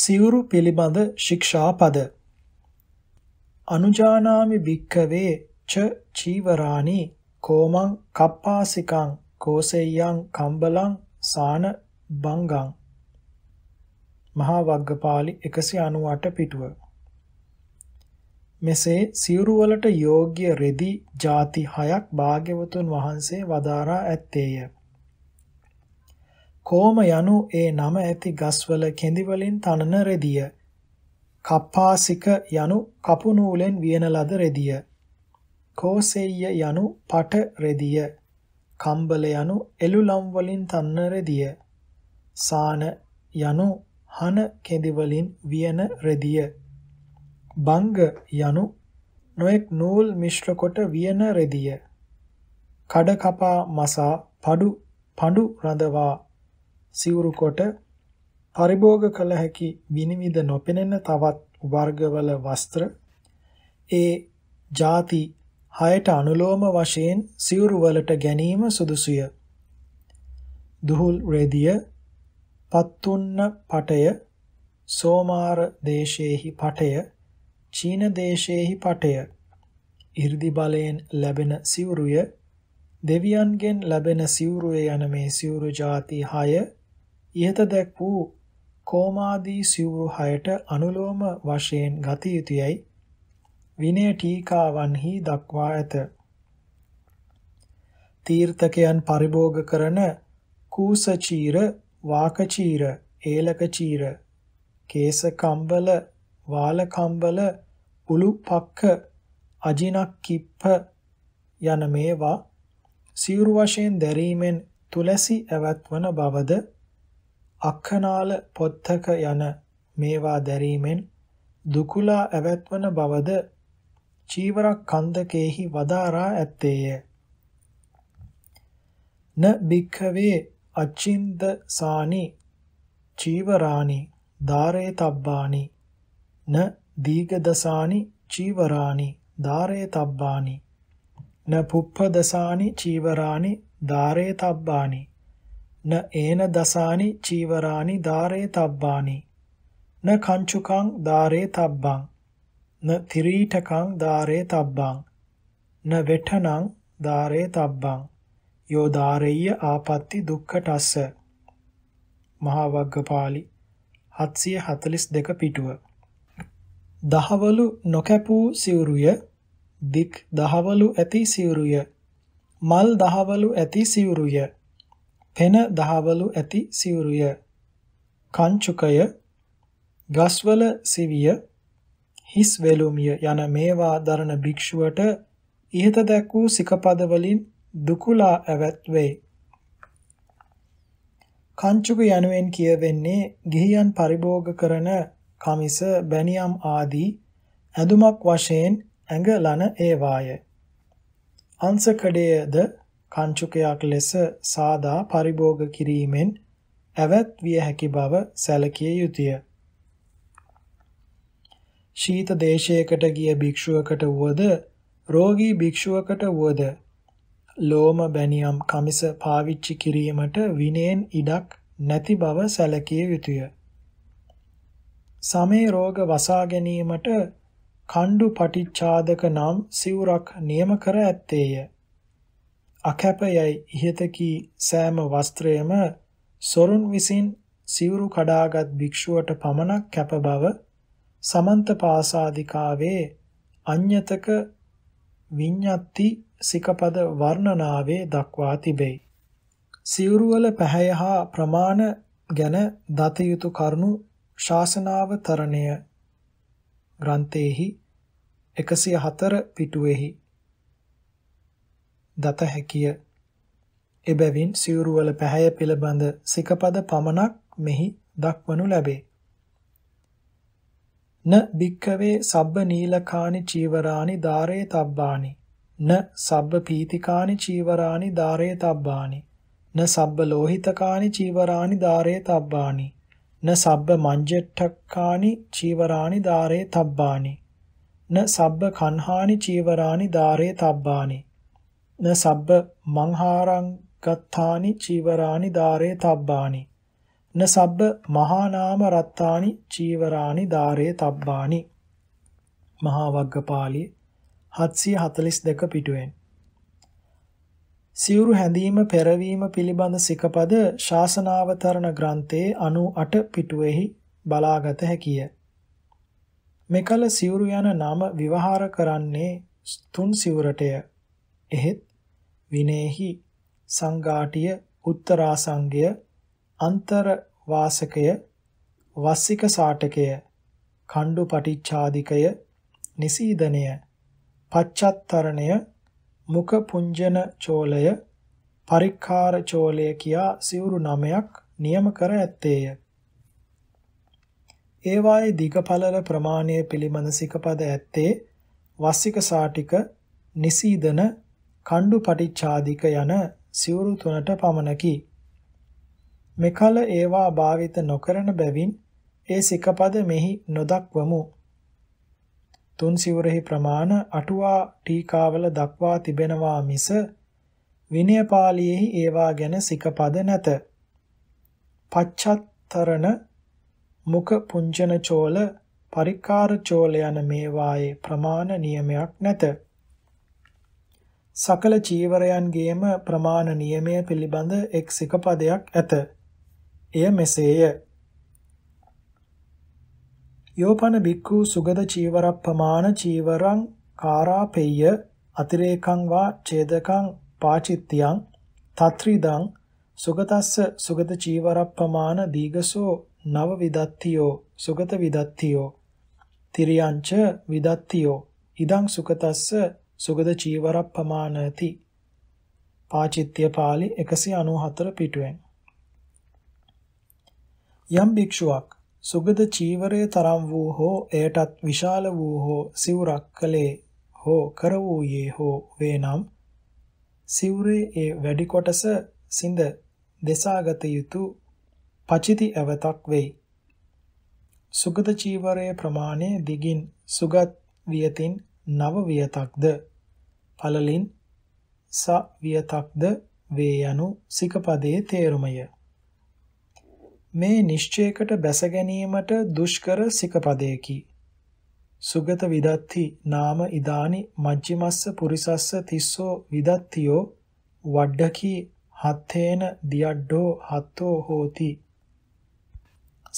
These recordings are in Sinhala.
සිවුරු පිළිබඳ ශික්ෂා පද අනුජානාමි භික්කවේ ච චීවරාණි කෝමං කප්පාසිකං කෝසෙය්‍යං කම්බලං සාන බංගං මහා වග්ගපාලි 198 පිටුව මෙසේ සිවුරු වලට යෝග්‍ය රෙදි ಜಾති හයක් භාග්‍යවතුන් වහන්සේ වදාරා ඇත්තේය කෝම යනු ඒ නම ඇති ගස්වල කෙඳිවලින් තනන රෙදිය. කප්පාසික යනු කපු නූලෙන් වියන ලද රෙදිය. කෝසෙය්‍ය යනු පට රෙදිය. කම්බල යනු එළුලම් වලින් තනන රෙදිය. සාන යනු හන කෙඳිවලින් වියන රෙදිය. බංග යනු නොඑක් නූල් මිශ්‍ර කොට වියන රෙදිය. කඩ කපා මසා පඩු පඬු රඳවා සිවුරු කොට පරිභෝග කළ හැකි විනිවිද නොපෙනෙන තවත් වර්ගවල වස්ත්‍ර ඒ ಜಾති හයට අනුලෝම වශයෙන් සිවුරු වලට ගැනීම සුදුසුය. දුහුල් රේදිය පත්තුන්න පටය සෝමාර දේශේහි පටය චීන දේශේහි පටය 이르දි බලයෙන් ලැබෙන සිවුරුය දෙවියන්ගෙන් ලැබෙන සිවුරුය යන මේ සිවුරු ಜಾති 6 ඉහත දැක් වූ කෝමාදී සිවුරු හයට අනුලෝම වශයෙන් ගත යුතුයයි විනය ටීකාවන්හි දක්වා ඇත. තීර්ථකයන් පරිභෝග කරන කූසචීර, වාකචීර, ඒලකචීර, කේසකම්බල, වාලකම්බල, උලුපක්ක, අජිනක්කිප්ප යන මේවා සිවුරු වශයෙන් දැරීමෙන් තුලසි ඇවත්වන බවද අක්ඛනාල පොත්තක යන මේවා දැරීමෙන් දුකුලා ඇවැත්වන බවද චීවරක් කන්දකේහි වදාරා ඇත්තේය. න භික්ඛවේ අචින්ද සානි චීවරානි ධාරේ තබ්බානි න දීගදසානි චීවරානි ධාරේ තබ්බානි න පුප්පදසානි චීවරානි ධාරේ තබ්බානි න ඒන දසානි චීවරානි ධාරේ තබ්බානි න කංචුකං ධාරේ තබ්බං න තිරීඨකං ධාරේ තබ්බං න වෙඨනං ධාරේ තබ්බං යෝ ධාරෙය්‍ය ආපත්‍ති දුක්ඛටස්ස මහා වග්ගපාලි 742 පිටුව දහවලු නොකැපූ සිවුරුය දික් දහවලු ඇති සිවුරුය මල් දහවලු ඇති සිවුරුය පෙන දහවලු ඇති සිවුරුය කංචුකය ගස්වල සිවිය හිස් වෙලුමිය යන මේවා දරන භික්ෂුවට ඉහත දැක් වූ සිකපද වලින් දුකුලා ඇවත් වේ කංචුක යනුවෙන් කියවෙන්නේ ගිහියන් පරිභෝග කරන කමිස බැනියම් ආදී ඇඳුමක් වශයෙන් ඇඟලන ඒවාය අංශකඩයේද කංචුකයක් ලෙස සාදා පරිභෝග කිරීමෙන් ඇවත් විය හැකි බව සැලකිය යුතුය. ශීත දේශයකට ගිය භික්ෂුවකට වුවද රෝගී භික්ෂුවකට වුවද ලෝම බැනියම් කමිස පාවිච්චි කිරීමට විනයෙන් ඉඩක් නැති බව සැලකිය යුතුය. සමේ රෝග වසා ගැනීමට කණ්ඩු පටිච්ඡාදක නම් සිවුරක් නියම කර ඇත්තේය. අකැප යයි ඉහත කී සෑම වස්ත්‍රයම සොරුන් විසින් සිවුරු කඩාගත් භික්ෂුවට පමණක් කැප බව සමන්ත පාසාදිකාවේ අඤ්‍යතක විඤ්ඤත්ති සිකපද වර්ණනාවේ දක්වා තිබේ. සිවුරු වල පැහැය හා ප්‍රමාණ ගැන දත යුතු කරුණු ශාසනාවතරණය ග්‍රන්ථයේහි 104 පිටුවේහි දත හැකිය. එබැවින් සිවුරුවල පැහැය පිළිබඳ සිකපද පමණක් මෙහි දක්වනු ලැබේ. න භික්කවේ සබ්බ නීලකානි චීවරානි ධාරේ තබ්බානි න සබ්බ පීතිකානි චීවරානි ධාරේ තබ්බානි න සබ්බ ලෝහිතකානි චීවරානි ධාරේ තබ්බානි න සබ්බ මංජට්ඨක්කානි චීවරානි ධාරේ තබ්බානි න සබ්බ කන්හානි චීවරානි ධාරේ තබ්බානි න සබ්බ මංහාරං ගත්තානි චීවරානි ධාරේ තබ්බානි න සබ්බ මහා නාම රත්තානි චීවරානි ධාරේ තබ්බානි මහා වග්ගපාළි 742 පිටුවෙන් සිවුරු හැඳීම පෙරවීම පිළිබඳ සිකපද ශාසනාවතරණ ග්‍රන්ථයේ 98 පිටුවේහි බලාගත හැකිය. මෙකල සිවුරු යන නම විවහාර කරන්නේ තුන් සිවුරටය. එහෙත් විනේහි සංඝාටිය උත්තරාසංගය අන්තර වාසකය වස්සික සාටකය කණ්ඩු පටිච්ඡාදිකය නිසීදනය පච්චත්තරණය මුඛ පුඤ්ජන චෝලය පරික්කාර චෝලය කියා සිවුරු නමයක් නියම කර ඇත්තේය ඒවායේ දිගපළල ප්‍රමාණය පිළිබඳ සිකපද ඇත්තේ වස්සික සාටික නිසීදන කණ්ඩු පටිච්ඡාදික යන සිවුරු තුනට පමණකි. මෙකල ඒවා භාවිත නොකරන බැවින් ඒ සිකපද මෙහි නොදක්වමු. තුන් සිවුරෙහි ප්‍රමාණ අටුවා ටීකාවල දක්වා තිබෙනවා මිස විනය පාළියේහි ඒවා ගැන සිකපද නැත. පච්චත්තරණ මුඛ පුංජන චෝල පරිකාර චෝල යන මේවායේ ප්‍රමාණ නියමයක් නැත. සකල චීවරයන්ගේම ප්‍රමාණ නියමය පිළිබඳ එක් සික පදයක් ඇත. එය මෙසේය. යෝපන බික්ඛු සුගත චීවර ප්‍රමාණ චීවරං කාරාපේය අතිරේකං වා ඡේදකං පාචිත්‍යං තත්‍රිදං සුගතස්ස සුගත චීවර ප්‍රමාණ දීගසෝ නව විදත්තියෝ සුගත විදත්තියෝ තිරියංච විදත්තියෝ ඉදං සුගතස්ස සුගත චීවර ප්‍රමාණති පාචිත්‍ය පාළි 194 පිටුවෙන් යම් භික්ෂුවක් සුගත චීවරයේ තරම් වූ හෝ එයටත් විශාල වූ හෝ සිවුරක් කලේ හෝ කර වූයේ හෝ වේනම් සිවුරේ ඒ වැඩි කොටස සිඳ දෙසාගත යුතු පචිති අවතක් වෙයි සුගත චීවරයේ ප්‍රමාණය දිගින් සුගත් වියතින් නව වියතක්ද පළලින් ස වියතක්ද වේ යනු සිකපදයේ තේරුමය මේ නිශ්චයකට බැස ගැනීමට දුෂ්කර සිකපදයකි සුගත විදත්ති නාම ඉදානි මජ්ජිමස්ස පුරිසස්ස තිස්සෝ විදත්තියෝ වඩ්ඩකි හත්තේන දියඩ්ඩෝ හත්තෝ හෝති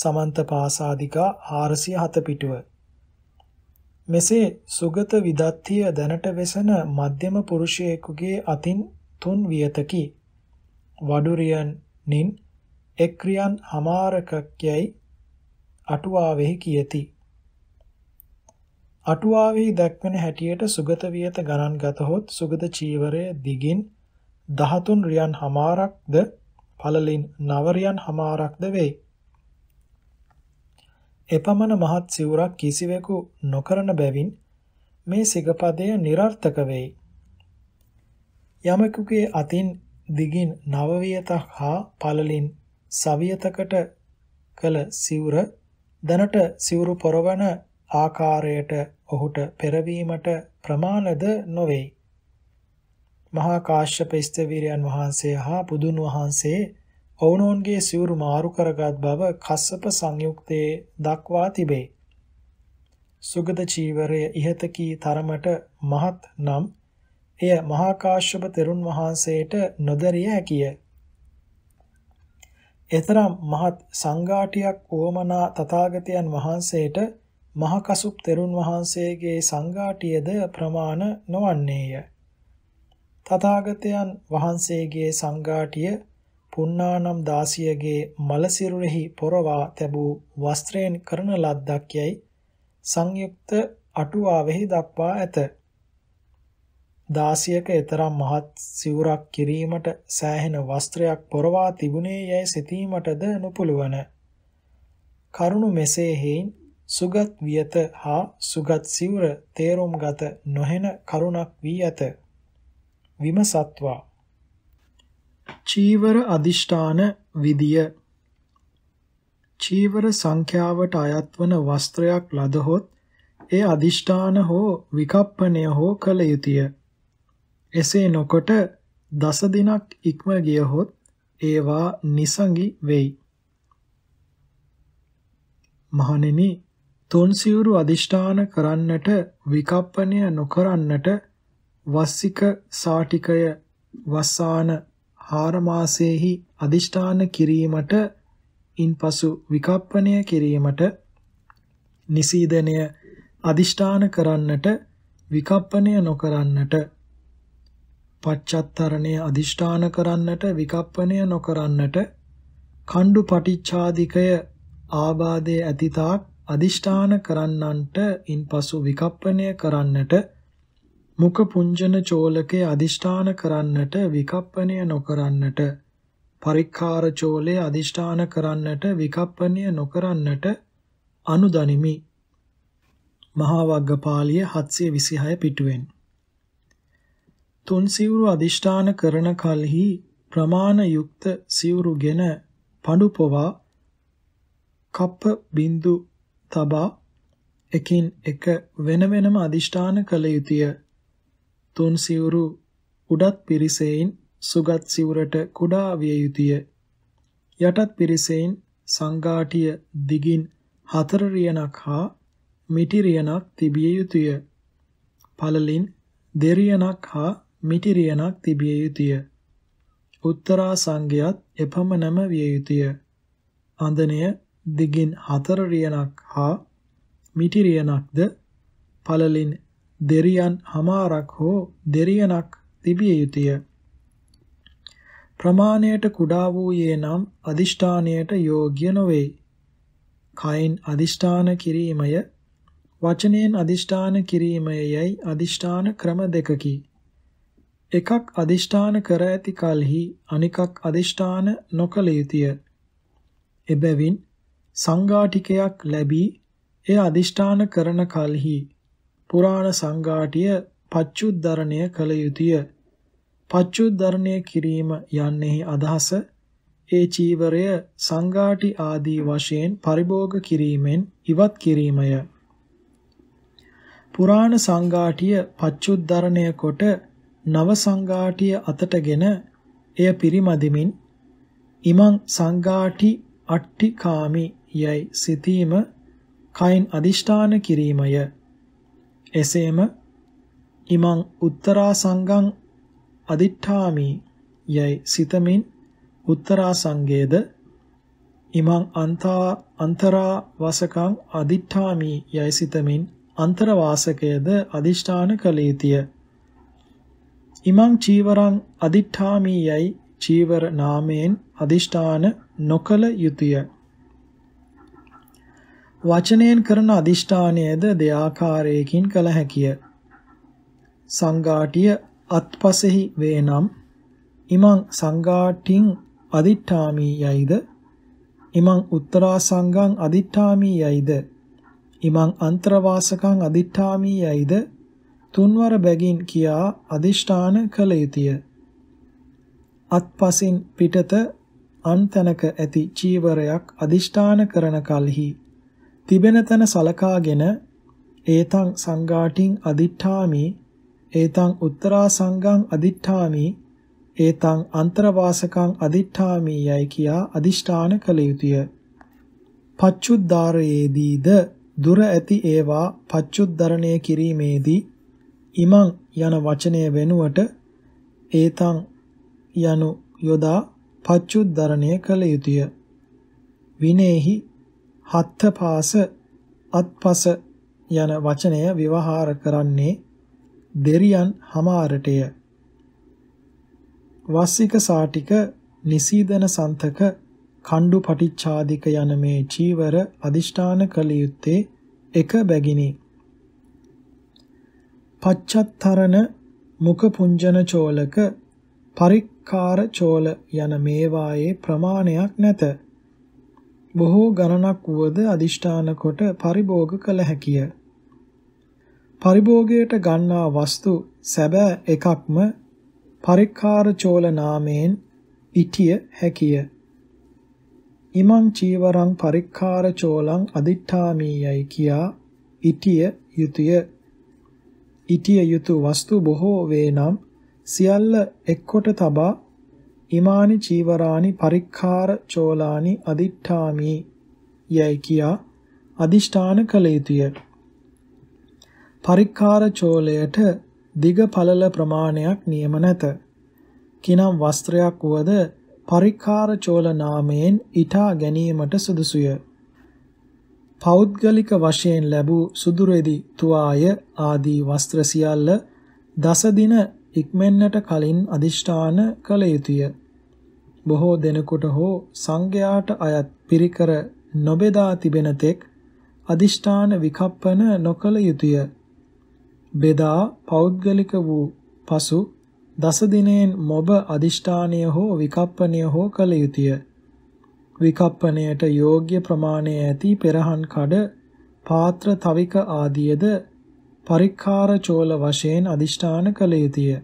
සමන්ත පාසාදිකා 407 පිටුව මෙසේ සුගත විදත්තිය දැනට වෙසෙන මධ්‍යම පුරුෂයෙකුගේ අතින් තුන් වියතකි. වඩුරියන් නින් එක්‍රියන් හමාරකක් යැයි අටුවාවෙහි කියති. අටුවාවෙහි දැක්වෙන හැටියට සුගත වියත ගණන් ගතහොත් සුගත චීවරය දිගින් 13 රියන් හමාරක්ද පළලින් 9 රියන් හමාරක්ද වෙයි. එපමණ මහත් සිවුරක් කිසිවෙකු නොකරන බැවින් මේ සිගපදය નિરර්ථක වෙයි. යමෙකුගේ අතින් දිගින් නවවියතක් හා පළලින් සවියතකට කළ සිවුර දැනට සිවුරු පොරවන ආකාරයට ඔහුට පෙරවීමට ප්‍රමාණද නොවේ. මහා කාශ්‍යප ස්තවීරයන් වහන්සේ හා බුදුන් වහන්සේ ඔවුනෝන්ගේ සිවුරු මාරු කරගත් බව කස්සප සංයුක්තයේ දක්වා තිබේ. සුගත චීවරය ඉහත කී තරමට මහත් නම් එය මහා කාශ්‍යප තෙරුන් වහන්සේට නොදරිය හැකිය. එතරම් මහත් සංඝාටියක් වොමනා තථාගතයන් වහන්සේට මහකසුප් තෙරුන් වහන්සේගේ සංඝාටියද ප්‍රමාණ නොවන්නේය. තථාගතයන් වහන්සේගේ සංඝාටිය පුන්නානම් දාසියගේ මලසිරුරෙහි පොරවා තැබූ වස්ත්‍රයෙන් කරන ලද්දක් යයි සංයුක්ත අටුවාවෙහි දක්වා ඇත. දාසියක එතරම් මහත් සිවුරක් කිරීමට සෑහෙන වස්ත්‍රයක් පොරවා තිබුණේ යැයි සිතීමටද නොපුළුවන. කරුණු මෙසේ හේයින් සුගත් වියත හා සුගත් සිවුර තේරුම්ගත නොහෙන කරුණක් වී ඇත. විමසත්වා චීවර අදිෂ්ඨාන විදිය චීවර සංඛ්‍යාවට අයත් වන වස්ත්‍රයක් ලදහොත් ඒ අදිෂ්ඨාන හෝ විකප්පණය හෝ කළ යුතුය. එසේ නොකොට දස දිනක් ඉක්ම ගියහොත් ඒවා නිසඟි වෙයි. මහණෙනි තුන් සිවුරු අදිෂ්ඨාන කරන්නට විකප්පණය නොකරන්නට වස්සික සාටිකය වස්සාන 4 මාසයේහි අදිෂ්ඨාන කිරීමට ඉන්පසු විකප්පණය කිරීමට නිසීදනය අදිෂ්ඨාන කරන්නට විකප්පණය නොකරන්නට පච්චත්තරණය අදිෂ්ඨාන කරන්නට විකප්පණය නොකරන්නට කණ්ඩු පටිච්ඡාදිකය ආබාධයේ ඇතිතාක් අදිෂ්ඨාන කරන්නන්ට ඉන්පසු විකප්පණය කරන්නට මුඛ පුංජන චෝලකේ අදිෂ්ඨාන කරන්නට විකප්පණය නොකරන්නට පරික්කාර චෝලේ අදිෂ්ඨාන කරන්නට විකප්පණය නොකරන්නට අනුදනිමි මහා වග්ගපාළිය 726 පිටුවෙන් තුන් සිවුරු අදිෂ්ඨාන කරන කලෙහි ප්‍රමාණ යුක්ත සිවුරුගෙන පඳු පොවා කප්ප බින්දු තබා එකින් එක වෙන වෙනම අදිෂ්ඨාන කළ යුතුය තුන් සිවුරු උඩත් පිරිසෙයින් සුගත් සිවුරට කුඩා විය යුතුය. යටත් පිරිසෙයින් සංඝාටිය දිගින් හතර රියනක් හා මිටි රියනක් තිබිය යුතුය. පළලින් දෙරියනක් හා මිටි රියනක් තිබිය යුතුය. උත්තරා සංඝයත් එපමණම විය යුතුය. අඳනය දිගින් හතර රියනක් හා මිටි රියනක්ද පළලින් දෙරියන් හමාරක් හෝ දෙරියනක් තිබිය යුතුය. ප්‍රමාණයට කුඩා වූයේ නම් අදිෂ්ඨානයට යෝග්‍ය නොවේ. කයින් අදිෂ්ඨාන කිරීමය වචනයෙන් අදිෂ්ඨාන කිරීමයයි අදිෂ්ඨාන ක්‍රම දෙකකි. එකක් අදිෂ්ඨාන කර ඇති කලෙහි අනිකක් අදිෂ්ඨාන නොකළ යුතුය. එබැවින් සංඝාටිකයක් ලැබී එය අදිෂ්ඨාන කරන කලෙහි පුරාණ සංඝාටිය පච්චුද්ධරණය කළ යුතුය. පච්චුද්ධරණය කිරීම යන්නේහි අදහස ඒ චීවරය සංඝාටි ආදී වශයෙන් පරිභෝග කිරීමෙන් ඉවත් කිරීමය. පුරාණ සංඝාටිය පච්චුද්ධරණය කොට නව සංඝාටිය අතටගෙන එය පිරිමදිමින් ඉමං සංඝාටි අට්ටිකාමි යයි සිතීම කයින් අදිෂ්ඨාන කිරීමය. එසේම ඉමං උත්තරා සංගං අදිඨාමි යයි සිතමින් උත්තරා සංගේද ඉමං අන්තා අන්තරා වාසකං අදිඨාමි යයි සිතමින් අන්තර වාසකයේද අදිෂ්ඨාන කළේතිය ඉමං චීවරං අදිඨාමි යයි චීවර නාමයෙන් අදිෂ්ඨාන නොකල යුතුය වචනයෙන් කරන අදිෂ්ඨානයද දෙආකාරයකින් කළ හැකිය. සංඝාටිය අත්පසෙහි වේනම් ඉමං සංඝාටින් අදිඨාමී යයිද ඉමං උත්තරා සංඝං අදිඨාමී යයිද ඉමං අන්තරවාසකං අදිඨාමී යයිද තුන්වර බැගින් කියා අදිෂ්ඨාන කළ යුතුය. අත්පසින් පිටත අන්තනක ඇති චීවරයක් අදිෂ්ඨාන කරන කලෙහි තිබෙන තන සලකාගෙන ඒතං සංඝාටින් අදිඨාමි ඒතං උත්තරා සංඝං අදිඨාමි ඒතං අන්තරවාසකං අදිඨාමි යයි කියා අදිෂ්ඨාන කළ යුතුය පච්චුද්ධාරයේදීද දුර ඇති ඒවා පච්චුද්ධරණය කිරීමේදී ඉමං යන වචනය වෙනුවට ඒතං යනු යොදා පච්චුද්ධරණය කළ යුතුය විනේහි හත්පාස අත්පස යන වචනය විවහාර කරන්නේ දෙරියන් හමාරටය. වස්සික සාටික නිසීදන සන්තක කණ්ඩු පටිච්ඡාදික යන මේ චීවර අදිෂ්ඨාන කළ යුත්තේ එක බැගිනි. පච්චත්තරණ මුඛ පුංජන චෝලක පරික්කාර චෝල යන මේවායේ ප්‍රමාණයක් නැත. බොහෝ ගණනක් වුවද අදිෂ්ඨාන කොට පරිභෝග කළ හැකිය. පරිභෝගයට ගන්නා වස්තු සැබෑ එකක්ම පරික්කාර චෝල නාමයෙන් පිටිය හැකිය. ඉමං චීවරං පරික්කාර චෝලං අදිඨාමීයයි කියා ඉටිය යුතුය. ඉටිය යුතු වස්තු බොහෝ වේ නම් සියල්ල එක්කොට තබා ඉමානි චීවරානි පරික්ඛාර චෝලානි අදිඨාමි යයි කියා අදිෂ්ඨාන කළ යුතුය. පරික්ඛාර චෝලයට දිග පළල ප්‍රමාණයක් නියම නැත. කිනම් වස්ත්‍රයක් වුවද පරික්ඛාර චෝල නාමයෙන් ඊටා ගැනීමට සුදුසුය. පෞද්ගලික වශයෙන් ලැබූ සුදුරෙදි තුආය ආදී වස්ත්‍ර සියල්ල දස දින හික්මෙන්නට කලින් අදිෂ්ඨාන කළ යුතුය. බොහෝ දෙනෙකුට හෝ සංඝයාට අයත් පිරිකර නොබෙදා තිබෙන තෙක් අදිෂ්ඨාන විකප්පන නොකළ යුතුය. බෙදා පෞද්ගලික වූ පසු දස දිනෙන් මොබ අදිෂ්ඨානය හෝ විකප්පනය හෝ කළ යුතුය. විකප්පණයට යෝග්‍ය ප්‍රමාණය ඇති පෙරහන් කඩ පාත්‍ර තවික ආදියද පරික්කාර චෝල වශයෙන් අදිෂ්ඨාන කළ යුතුය.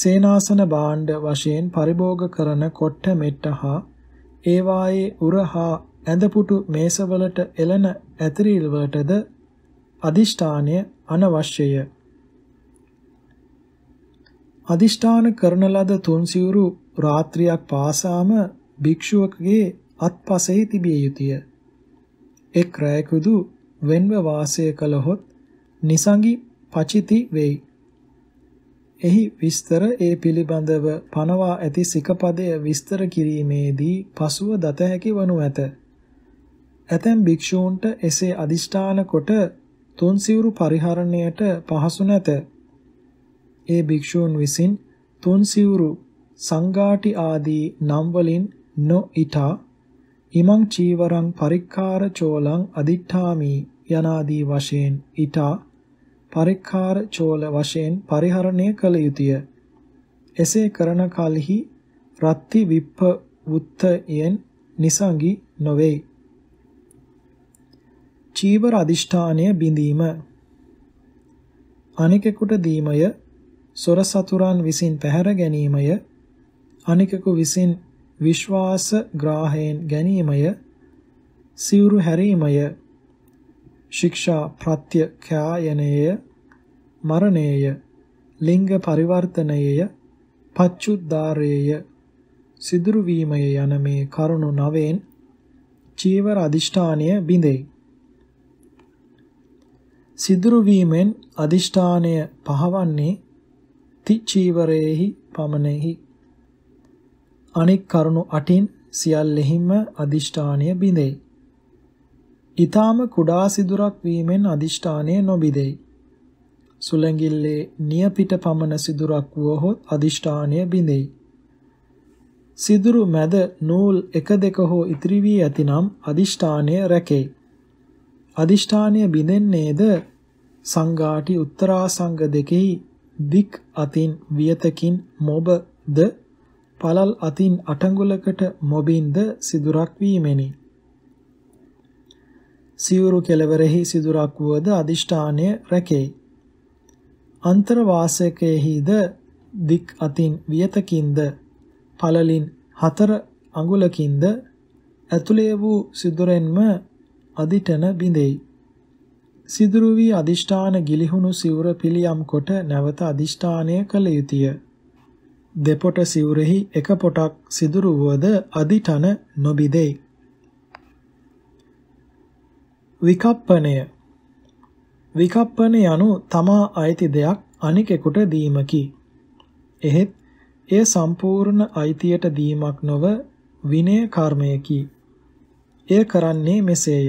සේනාසන භාණ්ඩ වශයෙන් පරිභෝග කරන කොට්ට මෙට්ට හා ඒවායේ උරහා ඇඳපුටු මේසවලට එළන ඇතිරිල්වලටද අදිෂ්ඨානය අනවශ්‍යය. අදිෂ්ඨාන කරන ලද තුන්සිවුරු රාත්‍රියක් පාසාම භික්ෂුවකගේ අත්පසෙහි තිබිය යුතුය. එක් රැයකුදු වෙන්ව වාසය කළහොත් නිසඟි පචිති වෙයි. එහි විස්තර ඒ පිළිබඳව පනවා ඇති සිකපදය විස්තර කිරීමේදී පසුව දත හැකි වනු ඇත. ඇතැම් භික්ෂූන්ට එසේ අදිෂ්ඨාන කොට තුන්සිවුරු පරිහරණයට පහසු නැත. ඒ භික්ෂූන් විසින් තුන්සිවුරු සංඝාටි ආදී නම් වලින් නොඉටා ඉමං චීවරං පරික්කාර චෝලං අදිඨාමි යනාදී වශයෙන් ඊටා පරික්කාර චෝල වශයෙන් පරිහරණය කළ යුතුය. එසේ කරන කලෙහි රත්ති විප්ප වුත්තයෙන් නිසංගි නොවේ. චීවර අදිෂ්ඨානය බිඳීම අනිකෙකුට දීමය සොර සතුරන් විසින් පැහැර ගැනීමය අනිකෙකු විසින් විශ්වාස ග්‍රාහයෙන් ගැනීමය සිවුරු හැරීමය ශික්ෂා ප්‍රත්‍යඛායනේය මරණේය ලිංග පරිවර්තනයේය පච්චුද්දාරයේය සිදුරු වීමය යන මේ කරුණු නවෙන් චීවර අදිෂ්ඨානය බිඳෙයි සිදුරු වීමෙන් අදිෂ්ඨානය පහවන්නේ ති චීවරේහි පමණෙහි අනෙක් කරුණු අටින් සියල්ලෙහිම අදිෂ්ඨානය බිඳෙයි ඊ타ම කුඩා සිදුරක් වීමෙන් අදිෂ්ඨානය නොබිදෙයි. සුලංගිල්ලේ නියපිට පමණ සිදුරක් වුවහොත් අදිෂ්ඨානය බිඳෙයි. සිදුරු මැද නූල් එක දෙක හෝ ඉතිරි වී ඇතිනම් අදිෂ්ඨානය රැකේ. අදිෂ්ඨානය බිඳෙන්නේද සංඝාටි උත්තරාසංග දෙකෙහි දික් අතින් වියතකින් මොබද පළල් අතින් අටඟුලකට මොබින්ද සිදුරක් වීමෙනි. සිවුරු කෙලවරෙහි සිදුරක් වුවද අදිෂ්ඨානය රැකෙයි. අන්තරවාසකයෙහිද දික් අතින් වියතකින්ද පළලින් හතර අඟුලකින්ද ඇතුලේ වූ සිදුරෙන්ම අදිටන බිඳෙයි. සිදුරු වී අදිෂ්ඨාන ගිලිහුණු සිවුර පිළියම් කොට නැවත අදිෂ්ඨානය කළ යුතුය. දෙපොට සිවුරෙහි එක පොටක් සිදුරු වුවද අදිටන නොබිදෙයි. විකප්පණය විකප්පන යනු තමා අයිති දෙයක් අනිකෙකුට දීමකි. එහෙත් ඒ සම්පූර්ණ අයිතියට දීමක් නොව විනය කර්මයකි. එය කරන්නේ මෙසේය.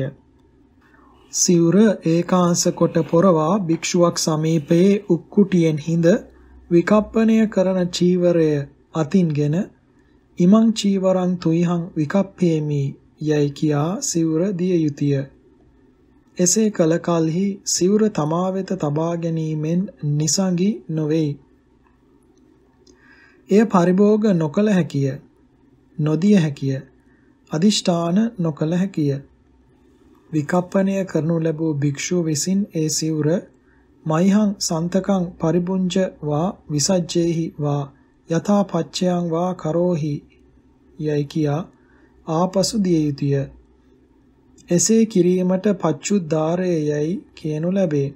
සිවුර ඒකාංශ කොට පොරවා භික්ෂුවක් සමීපයේ උක්කුටියෙන් හිඳ විකප්පණය කරන චීවරය අතින්ගෙන ඉමං චීවරං තුයිහං විකප්පේමි යයි කියා සිවුර දිය යුතුය. එසේ කල කලෙහි සිවුර තමා වෙත තබා ගැනීමෙන් නිසඟි නොවේයි. එය පරිභෝග නොකල හැකිය. නොදිය හැකිය. අදිෂ්ඨාන නොකල හැකිය. විකප්පණය කරනු ලැබූ භික්ෂුව විසින් ඒ සිවුර මයිහං සන්තකං පරිබුංජ වා විසජ්ජේහි වා යථා පච්චයං වා කරෝහි යයි කියා ආපසු දිය යුතුය. එසේ කිරීමට පච්චුද්දාරය යයි කියනු ලැබේ.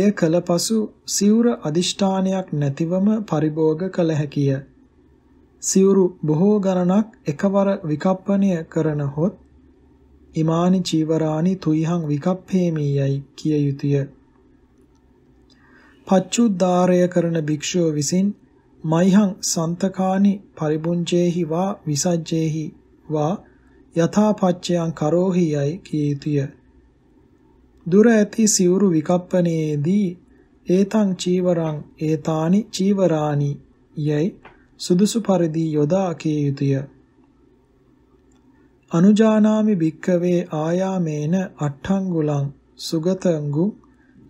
එය කළ පසු සිවුර අදිෂ්ඨානයක් නැතිවම පරිභෝග කළ හැකිය. සිවුරු බොහෝ ගණනක් එකවර විකප්පණය කරන හොත් ඉමානි චීවරානි තුයිහං විකප්පේමී යයි කිය යුතුය. පච්චුද්දාරය කරන භික්ෂුව විසින් මයිහං සන්තකානි පරිබුංජේහි වා විසජ්ජේහි වා යථාපච්චයන් කරෝහි යයි කිය යුතුය. දුර ඇති සිවුරු විකප්පනයේදී ඒතං චීවරං ඒතානි චීවරානි යයි සුදුසු පරිදි යොදා කිය යුතුය. අනුජානාමි භික්කවේ ආයාමේන අට්ඨංගුලං සුගතංගු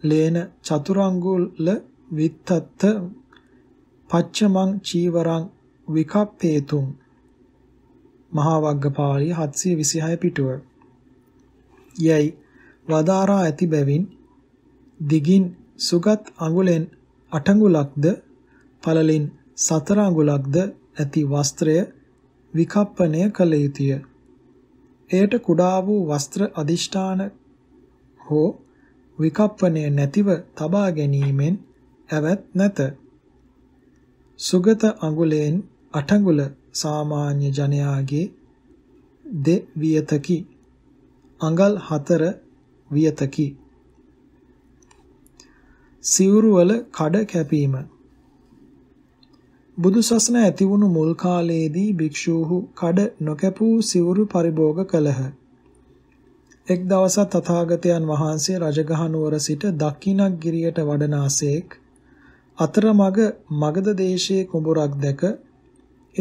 ලේන චතුරංගුල විත්තත් පච්චමං චීවරං විකප්පේතුම් මහා වග්ගපාළිය 726 පිටුව. යයි වදාරා ඇති බැවින් දිගින් සුගත් අඟුලෙන් අටඟුලක්ද පළලින් සතර අඟුලක්ද ඇති වස්ත්‍රය විකප්පණය කළ යුතුය. එයට කුඩා වූ වස්ත්‍ර අදිෂ්ඨාන හෝ විකප්පණය නැතිව තබා ගැනීමෙන් ඇවත් නැත. සුගත අඟුලෙන් අටඟුල සාමාන්‍ය ජනයාගේ දෙ වියතකි අඟල් 4 වියතකි සිවුරුවල කඩ කැපීම බුදුසසුන ඇති වුණු මුල් කාලයේදී භික්ෂූහු කඩ නොකැපූ සිවුරු පරිභෝග කළහ. එක් දවසක් තථාගතයන් වහන්සේ රජගහ නුවර සිට දක්ෂිණගිරියට වඩනාසේක් අතරමඟ මගධ දේශයේ කුඹුරක් දැක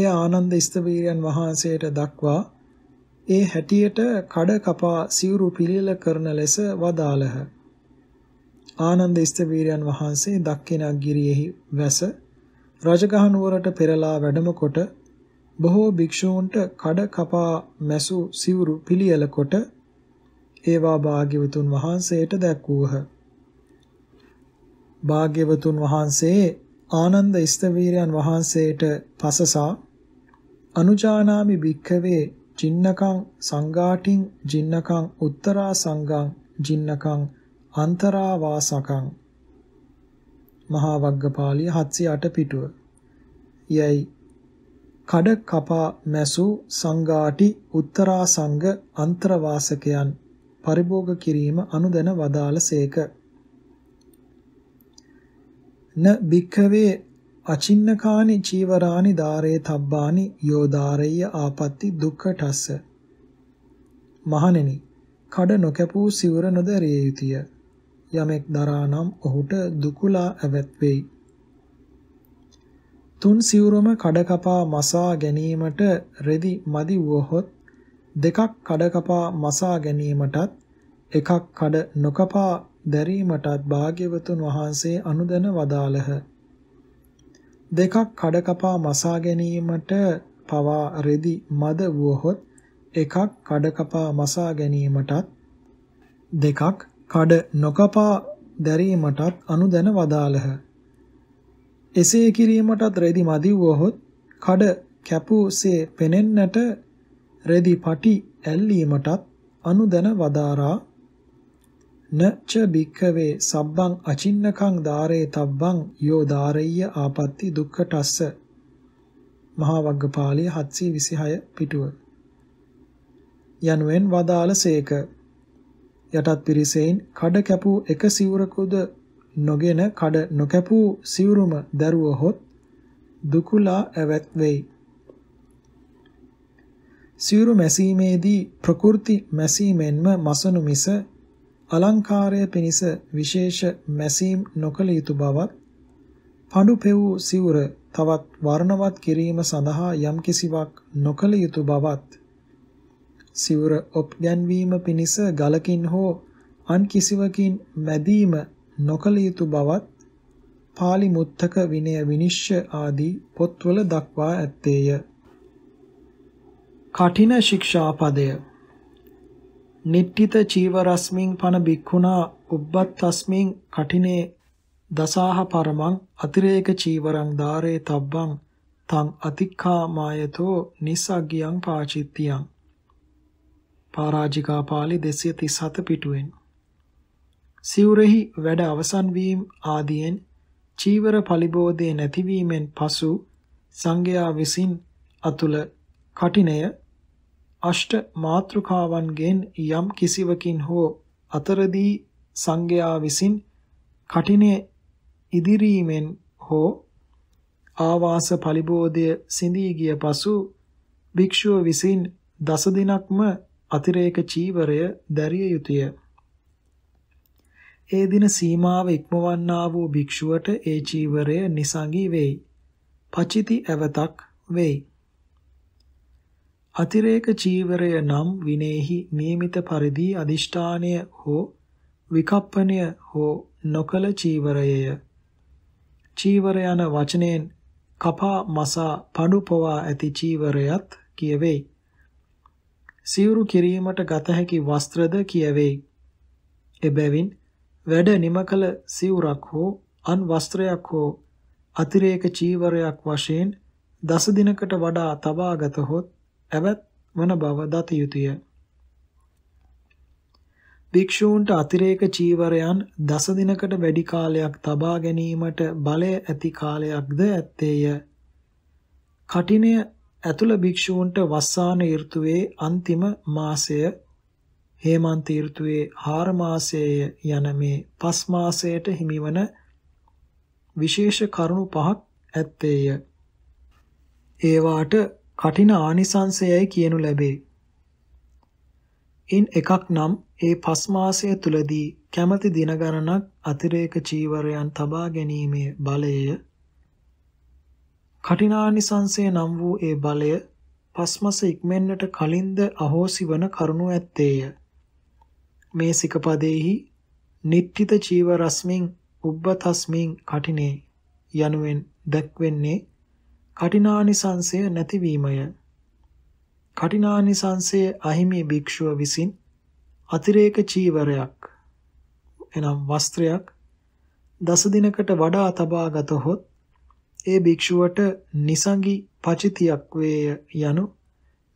එය ආනන්ද ස්තවීරයන් වහන්සේට දක්වා ඒ හැටියට කඩ කපා සිවුරු පිළිල කරන ලෙස වදාළහ. ආනන්ද ස්තවීරයන් වහන්සේ දක්ෂිණගිරියෙහි වැස රජගහ නුවරට පෙරලා වැඩම කොට බොහෝ භික්ෂූන්ට කඩ කපා මැසු සිවුරු පිළියෙල කොට ඒවා භාග්‍යවතුන් වහන්සේට දැක්වූහ. භාග්‍යවතුන් වහන්සේ ආනන්ද ස්තවීරයන් වහන්සේට පසසා අනුජානාමි භික්ඛවේ ජින්නකං සංඝාටින් ජින්නකං උත්තරා සංඝං ජින්නකං අන්තරා වාසකං මහා වග්ගපාළිය 708 පිටුව යයි කඩ කපා මැසූ සංඝාටි උත්තරා සංඝ අන්තරවාසකයන් පරිභෝග කිරීම අනුදැන වදාළසේක න භික්ඛවේ අචින්නකානි චීවරානි ධාරේ තබ්බානි යෝධාරෙය ආපත්‍ති දුක්ඛටස්ස මහණෙනි කඩ නොකැපූ සිවුර නොදරිය යුතුය යමෙක් දරානම් ඔහුට දුකුලා ඇවත් වෙයි තුන් සිවුරම කඩ කපා මසා ගැනීමට රෙදි මදි වුවහොත් දෙකක් කඩ කපා මසා ගැනීමටත් එකක් කඩ නොකපා දැරීමටත් භාග්‍යවතුන් වහන්සේ අනුදැන වදාළහ දෙකක් කඩ කපා මසා ගැනීමට පවා රෙදි මද වුවහොත් එකක් කඩ කපා මසා ගැනීමටත් දෙකක් කඩ නොකපා දැරීමටත් අනුදැන වදාළහ. එසේ කිරීමටත් රෙදි මදි වුවහොත් කඩ කැපූසේ පෙනෙන්නට රෙදි පටි ඇල්ලීමටත් අනුදැන වදාරා නච බික්කවේ සබ්බං අචින්නකං ධාරේ තබ්බං යෝ ධාරෙය්‍ය ආපත්‍ති දුක්ඛ ටස්ස මහා වග්ගපාළිය 726 පිටුව යනුවෙන් වදාළසේක යටත් පිරිසෙන් කඩ කැපූ එක සිවුරකුද නොගෙන කඩ නොකැපූ සිවුරුම දරුවහොත් දුකුලා ඇවත් වෙයි සිවුරු මැසීමේදී ප්‍රකෘති මැසීමෙන්ම මසනු මිස අලංකාරය පිණිස විශේෂ මැසීම් නොකළ යුතු බවත් පඳු පෙවූ සිවුර තවත් වර්ණවත් කිරීම සඳහා යම් කිසිවක් නොකළ යුතු බවත් සිවුර ඔප්ගැන්වීම පිණිස ගලකින් හෝ අන් කිසිවකින් මැදීම නොකළ යුතු බවත් පාලි මුත්තක විනය විනිශ්චය ආදී පොත්වල දක්වා ඇත්තේය. කඨින ශික්ෂාපදය නිට්ඨිත චීවරස්මින් පන බික්ඛුනා උබ්බත්තස්මින් කඨිනේ දසාහ පරමං අතිරේක චීවරං ධාරේ තබ්බං තං අතික්ඛාමායතෝ නිසග්ගියං පාචිත්තියං පරාජිකා පාළි 237 පිටුවෙන් සිවුරෙහි වැඩ අවසන් වීම ආදීන් චීවර පලිබෝධේ නැතිවීමෙන් පසු සංඝයා විසින් අතුල කටිනය අෂ්ට මාත්‍රකාවන්ගෙන් යම් කිසිවකින් හෝ අතරදී සංඝයා විසින් කටින ඉදිරීමෙන් හෝ ආවාස පලිබෝධය සිඳී ගිය පසු භික්ෂුව විසින් දස දිනක්ම අතිරේක චීවරය දැරිය යුතුය. ඒ දින සීමාව ඉක්මවන්නා වූ භික්ෂුවට ඒ චීවරය නිසඟී වෙයි. පචිති ඇවතක් වෙයි. අතිරේක චීවරය නම් විනේහි නියමිත පරිදි අදිෂ්ඨානය හෝ විකප්පණය හෝ නොකල චීවරයය. චීවර යන වචනයෙන් කපා මසා පඩුපවා ඇති චීවරයත් කියවෙයි. සිවුරු කිරීමට ගත හැකි වස්ත්‍රද කියවෙයි. එබැවින් වැඩ නිම කළ සිවුරක් හෝ අන් වස්ත්‍රයක් හෝ අතිරේක චීවරයක් වශයෙන් දස දිනකට වඩා තබාගත හොත් ඇවත් වන බව දත යුතුය. භික්ෂූන්ට අතිරේක චීවරයන් දස දිනකට වැඩි කාලයක් තබා ගැනීමට බලය ඇති කාලයක්ද ඇත්තේය. කටිනය ඇතුළ භික්ෂූන්ට වස්සාන ඍතුවේ අන්තිම මාසය හේමන්ත ඍතුවේ 4 මාසයේ යන මේ 5 මාසයට හිමිවන විශේෂ කරුණු පහක් ඇත්තේය. ඒ වාට කටින ආනිසංසයයි කියනු ලැබේ. ඉන් එකක් නම් ඒ පස් මාසය තුලදී කැමැති දින ගණනක් අතිරේක චීවරයන් තබා ගැනීමේ බලය කටිනානිසංසය නම් වූ ඒ බලය පස්මස ඉක්මෙන්නට කලින්ද අහෝසි වන කරුණු ඇත්තේය. මේ සිකපදෙහි නිට්ඨිත චීව රස්මින් උබ්බතස්මින් කටිනේ යනුවෙන් දැක්වෙන්නේ කටිනානිසංශය නැතිවීමය කටිනානිසංශය අහිමි භික්ෂුව විසින් අතිරේක චීවරයක් එනම් වස්ත්‍රයක් දස දිනකට වඩා තබා ගතහොත් ඒ භික්ෂුවට නිසඟි පචිතියක් වේය යනු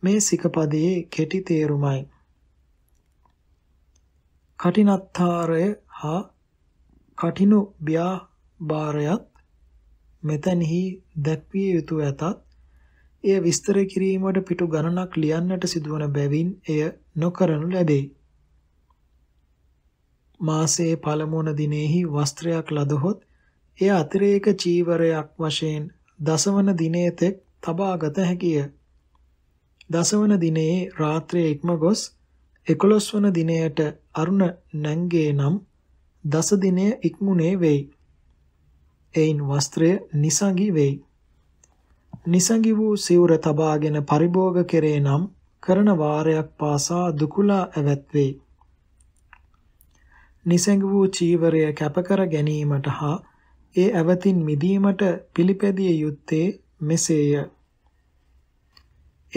මේ සිකපදයේ කෙටි තේරුමයි කටිනත්තාරය හා කටිනු බ්‍යා බාරයත් මෙතෙහි දැක්විය යුතු ඇතත් එය විස්තර කිරීමට පිටු ගණනක් ලියන්නට සිදුවන බැවින් එය නොකරනු ලැබේ. මාසයේ පළමුවන දිනෙහි වස්ත්‍රයක් ලදහොත් එය අතිරේක චීවරයක් වශයෙන් දසවන දිනේ තෙක් තබාගත හැකිය. දසවන දිනේ රාත්‍රියේ ඉක්ම ගොස් 11 වන දිනයට අරුණ නැංගේ නම් දස දිනය ඉක්මුණේ වෙයි. එයින් වස්ත්‍රය නිසඟි වෙයි. නිසඟි වූ සිවුර තබාගෙන පරිභෝග කෙරේ නම් කරන වාරයක් පාසා දුකුලා ඇවත් වෙයි. නිසඟ වූ චීවරය කැපකර ගැනීමට හා ඒ ඇවතින් මිදීමට පිළිපැදිය යුත්තේ මෙසේය.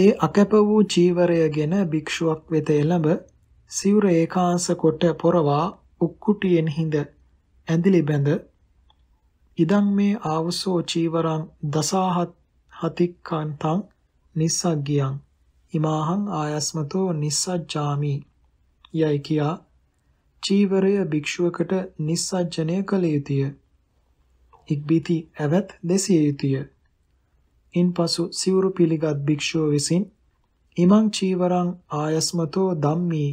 ඒ අකැප වූ චීවරයගෙන භික්ෂුවක් වෙත එළඹ සිවුර ඒකාංශ කොට පොරවා උක්කුටියෙන් හිඳ ඇඳිලි බැඳ ඉදං මේ ආවසෝ චීවරං දසාහත් හතික්කන්තං නිස්සග්ගියං ඉමාහං ආයස්මතෝ නිස්සජ්ජාමි යයි කියා චීවරය භික්ෂුවකට නිස්සජ්ජනය කළ යුතුය. ඉක්බිති ඇවත් දෙසිය යුතුය. ඉන්පසු සිවුරු පිළිගත් භික්ෂුව විසින් ඉමං චීවරං ආයස්මතෝ ධම්මී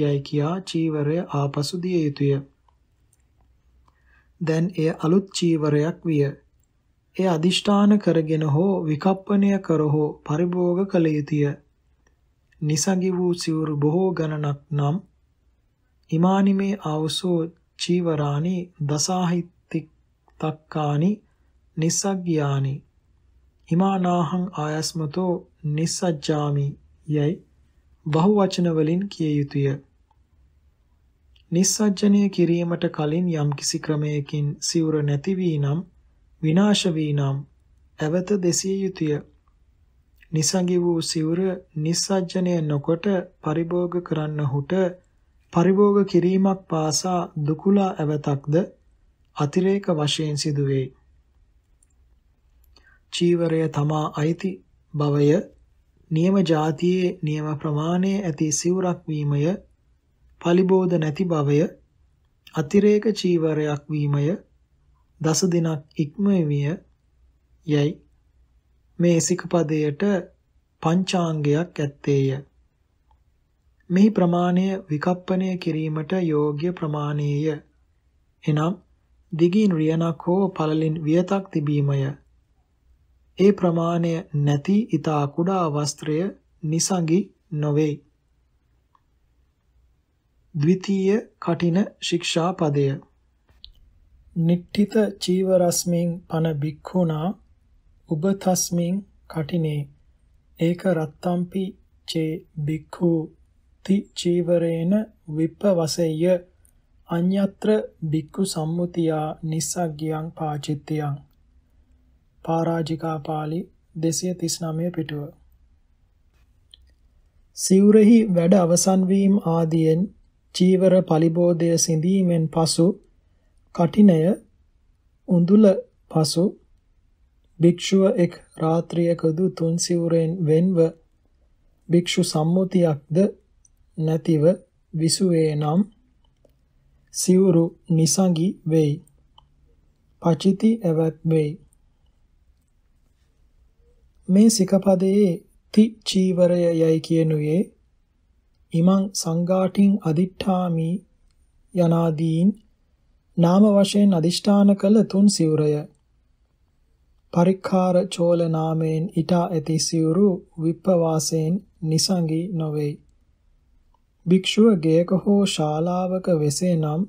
යයි කියා චීවරය ආපසු දිය යුතුය. දැන් එය අලුත් චීවරයක් විය. එය අදිෂ්ඨාන කරගෙන හෝ විකප්පණය කර හෝ පරිභෝග කළ යුතුය. නිසඟි වූ සිවුරු බොහෝ ගණනක් නම් හිමානිමේ ආවසෝ චීවරානි දසාහිත්තික් තක්කානි නිසග්යානි හිමානාහං ආයස්මතෝ නිසජ්ජාමි යයි බහුවචන වලින් කිය යුතුය. නිස්සජ්ජනය කිරීමට කලින් යම්කිසි ක්‍රමයකින් සිවුර නැති වී නම් විනාශ වී නම් ඇවත දෙසිය යුතුය. නිසඟි වූ සිවුර නිස්සජ්ජනය නොකොට පරිභෝග කරන්නහුට පරිභෝග කිරීමක් පාසා දුකුලා ඇවතක්ද අතිරේක වශයෙන් සිදුවේ. චීවරය තමා අයිති බවය නියම જાතියේ නියම ප්‍රමාණයේ ඇති සිවුරක් වීමය පලිබෝධ නැති බවය අතිරේක චීවරයක් වීමය දස දිනක් ඉක්මවිය යයි මේ සිකපදයට පංචාංගයක් ඇත්තේය මෙහි ප්‍රමාණය විකප්පණය කිරීමට යෝග්‍ය ප්‍රමාණීය එනම් දිගින් රියනක් හෝ පළලින් වියතක් තිබීමය ඒ ප්‍රමාණය නැති ඊතා කුඩා වස්ත්‍රය නිසඟි නොවේ ද්විතීය කටින ශික්ෂා පදය නිට්ඨිත චීවරස්මින් පන භික්ඛුනා ඔබ තස්මින් කටිනේ ඒක රත්තම්පි චේ භික්ඛු ති චීවරේන විප්පවසෙය්‍ය අඤ්ඤත්‍ර භික්ඛු සම්මුතියා නිස්සග්ගියං පාචිත්‍යං පාරාජිකා පාළි 239 පිටුව සිවුරෙහි වැඩ අවසන් වීම ආදීන් චීවර පලිබෝධය සිඳීමෙන් පසු කටිනය උඳුල පසු භික්ෂුව එක් රාත්‍රියකදු තුන් සිවුරෙන් වෙන්ව භික්ෂු සම්මුතියක්ද නැතිව විසුවේ නම් සිවුරු නිසඟි වෙයි. පචිති එවත් වෙයි. මේ සිකපදයේ ති චීවරය යයි කියනුවේ ඉමං සංඝාටින් අදිඨාමි යනාදීන් නාම වශයෙන් අදිෂ්ඨාන කළ තුන් සිවුරය පරික්කාර චෝල නාමයෙන් ඊටා ඇති සිවුරු විප්පවාසයෙන් නිසඟි නොවේ භික්ෂුව ගේක හෝ ශාලාවක වෙසේ නම්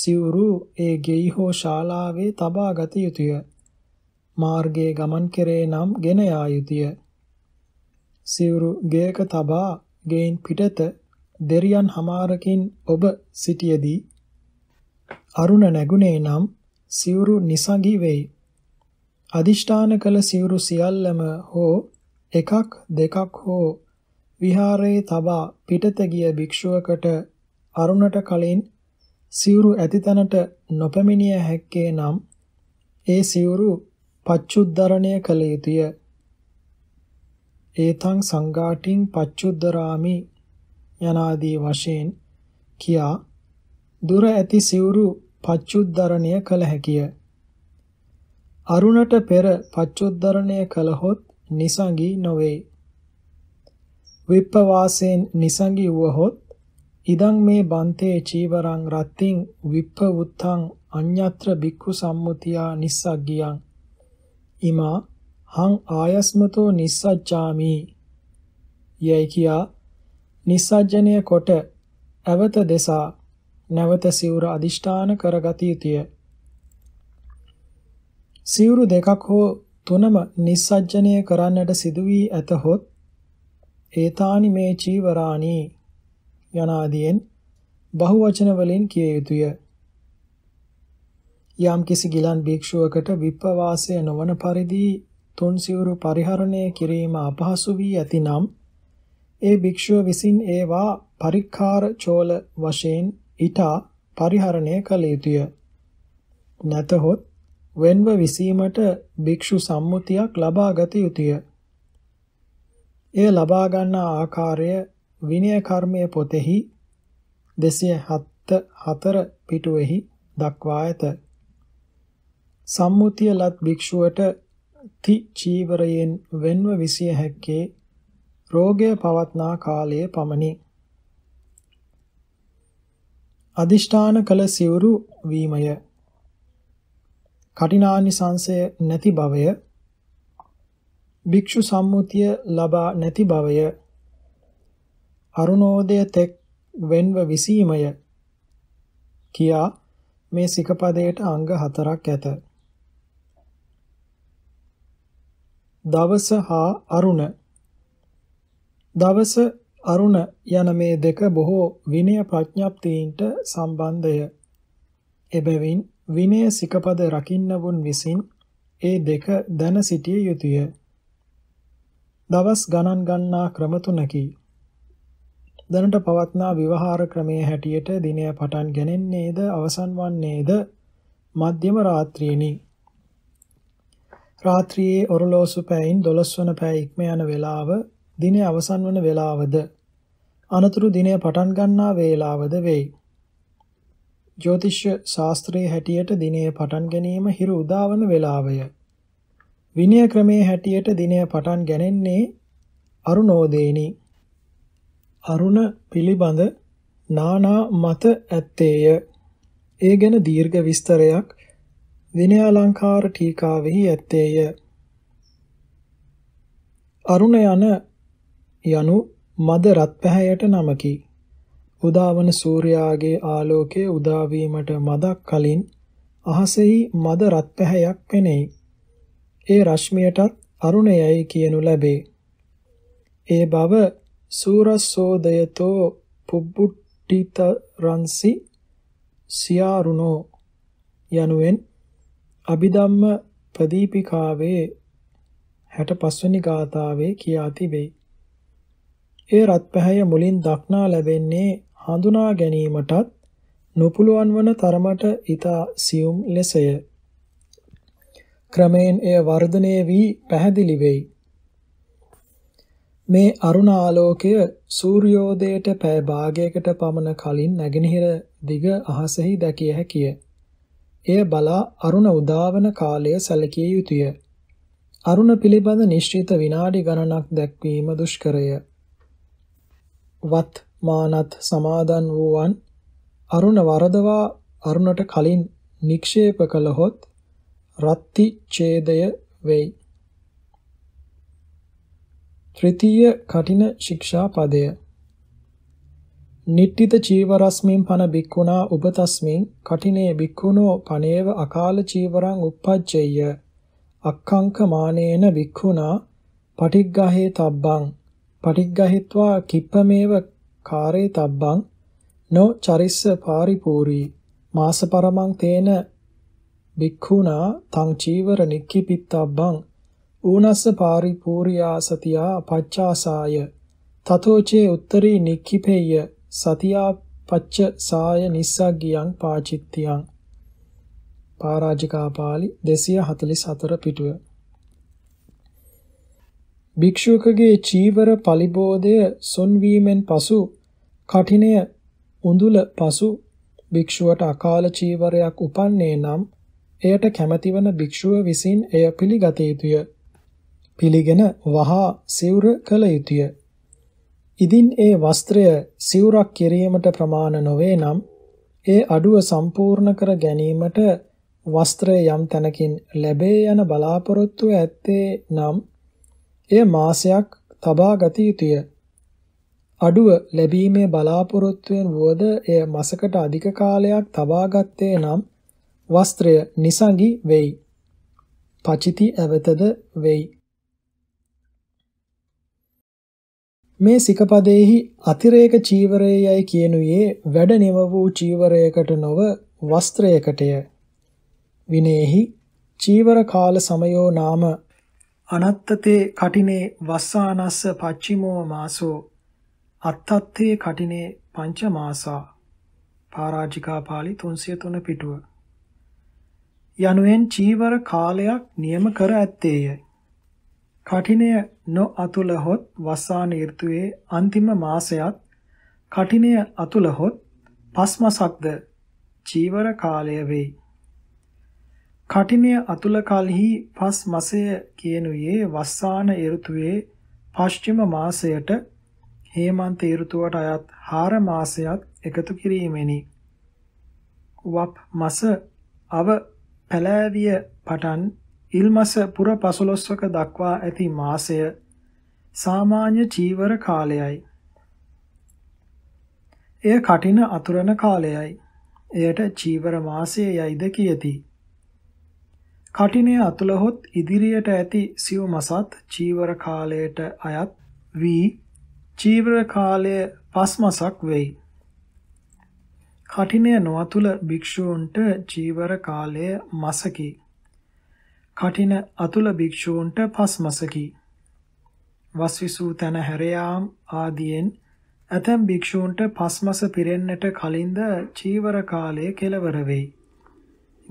සිවුරු ඒ ගෙයි හෝ ශාලාවේ තබා ගත යුතුය මාර්ගයේ ගමන් කෙරේ නම් ගෙන යා යුතුය සිවුරු ගේක තබා ගෙයින් පිටත දෙරියන් හමාරකින් ඔබ සිටියේදී අරුණ නැගුණේ නම් සිවුරු නිසඟි වෙයි. අදිෂ්ඨාන කළ සිවුරු සියල්ලම හෝ එකක් දෙකක් හෝ විහාරයේ තබා පිටත ගිය භික්ෂුවකට අරුණට කලින් සිවුරු ඇතිතැනට නොපැමිණිය හැක්කේ නම් ඒ සිවුරු පච්චුද්ධරණය කළ යුතුය. ඒතං සංඝාටින් පච්චුද්ධරාමි යනාදී වශයෙන් කියා දුර ඇති සිවුරු පච්චුද්ධරණය කළ හැකිය. අරුණට පෙර පච්චුද්ධරණය කළහොත් නිසඟී නොවේ. විප්පවාසයෙන් නිසඟී වුවහොත් ඉදං මේ බන්තේ චීවරං රත්තිං විප්ප උත්තං අඤ්ඤත්‍ර බික්ඛු සම්මුතියා නිස්සග්ගියං ඉමා හං ආයස්මතෝ නිස්සච්ඡාමි යයි කියා නිස්සජ්ජනය කොට ඇවත දෙසා නැවත සිවුර අදිෂ්ඨාන කරගත යුතුය. සිවුරු දෙකක් හෝ තුනම නිස්සජ්ජනය කරන්නට සිදු වී ඇතහොත් ඒතානි මේ චීවරාණි යනාදීන් බහුවචන වලින් කිය යුතුය. යම්කිසි ගිලන් භික්ෂුවකට විප්පවාසය නොවන පරිදි තුන් සිවුරු පරිහරණය කිරීම අපහසු වී ඇතිනම් ඒ භික්ෂුව විසින් ඒවා පරික්කාර චෝල වශයෙන් ඊටා පරිහරණය කළ යුතුය. නැතහොත් වෙන්ව විසීමට භික්ෂු සම්මුතියක් ලබාගත යුතුය. එය ලබා ගන්නා ආකාරය විනය කර්මයේ පොතෙහි 274 පිටුවෙහි දක්වා ඇත. සම්මුතිය ලත් භික්ෂුවට ති චීවරයෙන් වෙන්ව විසිය හැක්කේ රෝගය පවත්නා කාලයේ පමණි. අදිෂ්ඨාන කළ සිවුරු වීමය කටිනානිසංශය නැති බවය භික්ෂු සම්මුතිය ලබා නැති බවය අරුණෝදය තෙක් වෙන්ව විසීමය කියා මේ සිකපදයට අංග හතරක් ඇත දවස හා අරුණ දවස අරුණ යන මේ දෙක බොහෝ විනය ප්‍රඥප්තියින්ට සම්බන්ධය. එබැවින් විනය සිකපද රකින්නවුන් විසින් ඒ දෙක දැන සිටිය යුතුය. දවස් ගණන් ගන්නා ක්‍රම තුනකි. දැනට පවත්නා විවහාර ක්‍රමයේ හැටියට දිනය පටන් ගැනෙන්නේද අවසන් වන්නේද මධ්‍යම රාත්‍රියනි. රාත්‍රියේ ඔරලෝසු පැයින් 12 වන පැය ඉක්ම යන වේලාව දිනය අවසන් වන වේලාවද අනතුරු දිනය පටන් ගන්නා වේලාවද වෙයි. ජ්‍යොතිෂ්‍ය ශාස්ත්‍රයේ හැටියට දිනය පටන් ගැනීම හිරු උදාවන වේලාවය. විනය ක්‍රමයේ හැටියට දිනය පටන් ගැනෙන්නේ අරුණෝදේනි. අරුණ පිළිබඳ නානා මත ඇත්තේය. ඒ ගැන දීර්ඝ විස්තරයක් විනයාලංකාර ටීකාවෙහි ඇත්තේය. අරුණ යන යනු මද රත්පැහැයට නමකි. උදාවන සූර්යාගේ ආලෝකය උදාවීමට මදක් කලින් අහසෙහි මද රත්පැහැයක් පෙනෙයි. ඒ රශ්මියටත් අරුණයයි කියනු ලැබේ. ඒ බව සූරස්සෝදයතෝ පුබ්බුට්ටිත රන්සි සියාරුණෝ යනුවෙන් අභිධම්ම ප්‍රදීපිකාවේ 65 වෙනි ගාථාවේ කියා තිබේ. ඒ රත්පැහැය මුලින් දක්නා ලැබෙන්නේ හඳුනා ගැනීමටත් නොපුළුවන් වන තරමට ඊතා සියුම් ලෙසය. ක්‍රමයෙන් එය වර්ධනය වී පැහැදිලි වෙයි. මේ අරුණ ආලෝකය සූර්යෝදයට පැය භාගයකට පමණ කලින් නැගෙනහිර දිග අහසෙහි දැකිය හැකිය. එය බලා අරුණ උදාවන කාලය සැලකිය යුතුය. අරුණ පිළිබඳ නිශ්චිත විනාඩි ගණනක් දැක්වීම දුෂ්කරය. වත් මානත් සමාදන් වූවන් අරුණ වරදවා අරුණට කලින් නික්ෂේප කළහොත් රත්ති ඡේදය වෙයි. ත්‍රිතීය කඨින ශික්ෂා පදය. නිට්ඨිත චීවරස්මින් පන බික්ඛුණා උපතස්මින් කඨිනේ බික්ඛුනෝ පනේව අකාල චීවරං uppajjeyya අක්ඛංක මානේන බික්ඛුණා පටිග්ගහේ තබ්බං පටිග්ගහිත්වා කිප්පමේව කාරේ තබ්බං නො චරිස්ස පාරිපූරී මාස පරමං තේන භික්ඛුනා තං චීවර නික්කිපිත්තබ්බං ඌනස්ස පාරිපූර්යා සතියා පච්චාසාය තතෝචේ උත්තරී නික්කිපෙය්‍ය සතියා පච්ච සාය නිස්සග්ගියං පාචිත්තියං පරාජිකා පාළි 244 පිටුව භික්ෂුවකගේ චීවර පලිබෝධය සොන්වීමෙන් පසු කඨිනය උඳුල පසු භික්ෂුවට අකාල චීවරයක් උපන්නේ නම් එයට කැමැතිවන භික්ෂුව විසින් එය පිළිගත යුතුය. පිළිගෙන වහා සිවුර කළ යුතුය. ඉදින් ඒ වස්ත්‍රය සිවුරක් කිරීමට ප්‍රමාණ නොවේ නම් ඒ අඩුව සම්පූර්ණ කර ගැනීමට වස්ත්‍රය යම් තැනකින් ලැබේ යන බලාපොරොත්තුව ඇත්තේ නම් එය මාසයක් තබා ගත යුතුය. අඩුව ලැබීමේ බලාපොරොත්තුවෙන් වුවද එය මාසකට අධික කාලයක් තබා ගත්තේ නම් වස්ත්‍රය නිසඟි වෙයි. පචිති ඇවතද වෙයි. මේ සිකපදෙහි අතිරේක චීවරය යයි කියනුයේ වැඩ නිම වූ චීවරයකට නොව වස්ත්‍රයකටය. විනේහි චීවර කාල සමයෝ නාම අනත්තතේ කටිනේ වස්සානස්ස පච්චිමෝ මාසෝ අත්තත්තේ කටිනේ පංච මාසා පරාජිකා පාළි 303 පිටුව යනුවෙන් චීවර කාලයක් නියම කර ඇත්තේය කටිනය නොඅතුලහොත් වස්සාන ඍතුවේ අන්තිම මාසයත් කටිනය අතුලහොත් පස්මසක්ද චීවර කාලය වෙයි කටිනය අතුල කලෙහි පස් මාසය කියනුයේ වස්සාන ඍතුවේ පශ්චිම මාසයට හේමන්ත ඍතුවට අයත් 4 මාසයක් එකතු කිරීමෙනි. වප් මාස අව පැලෑවිය පටන් ඉල්මස පුර 15ක දක්වා ඇති මාසය සාමාන්‍ය චීවර කාලයයි. එය කටින අතුරන කාලයයි. එයට චීවර මාසය යයිද කියති. කටිනය අතුලහොත් ඉදිරියට ඇති සිව් මසත් චීවර කාලයට අයත් වී චීවර කාලය පස් මසක් වෙයි. කටිනය නොඅතුල භික්ෂූන්ට චීවර කාලය මසකි. කටින අතුල භික්ෂූන්ට පස් මසකි. වස්විසූ තන හැරයාම් ආදියෙන් ඇතැම් භික්ෂූන්ට පස්මස පිරෙන්නට කලින්ද චීවර කාලය කෙලවර වෙයි.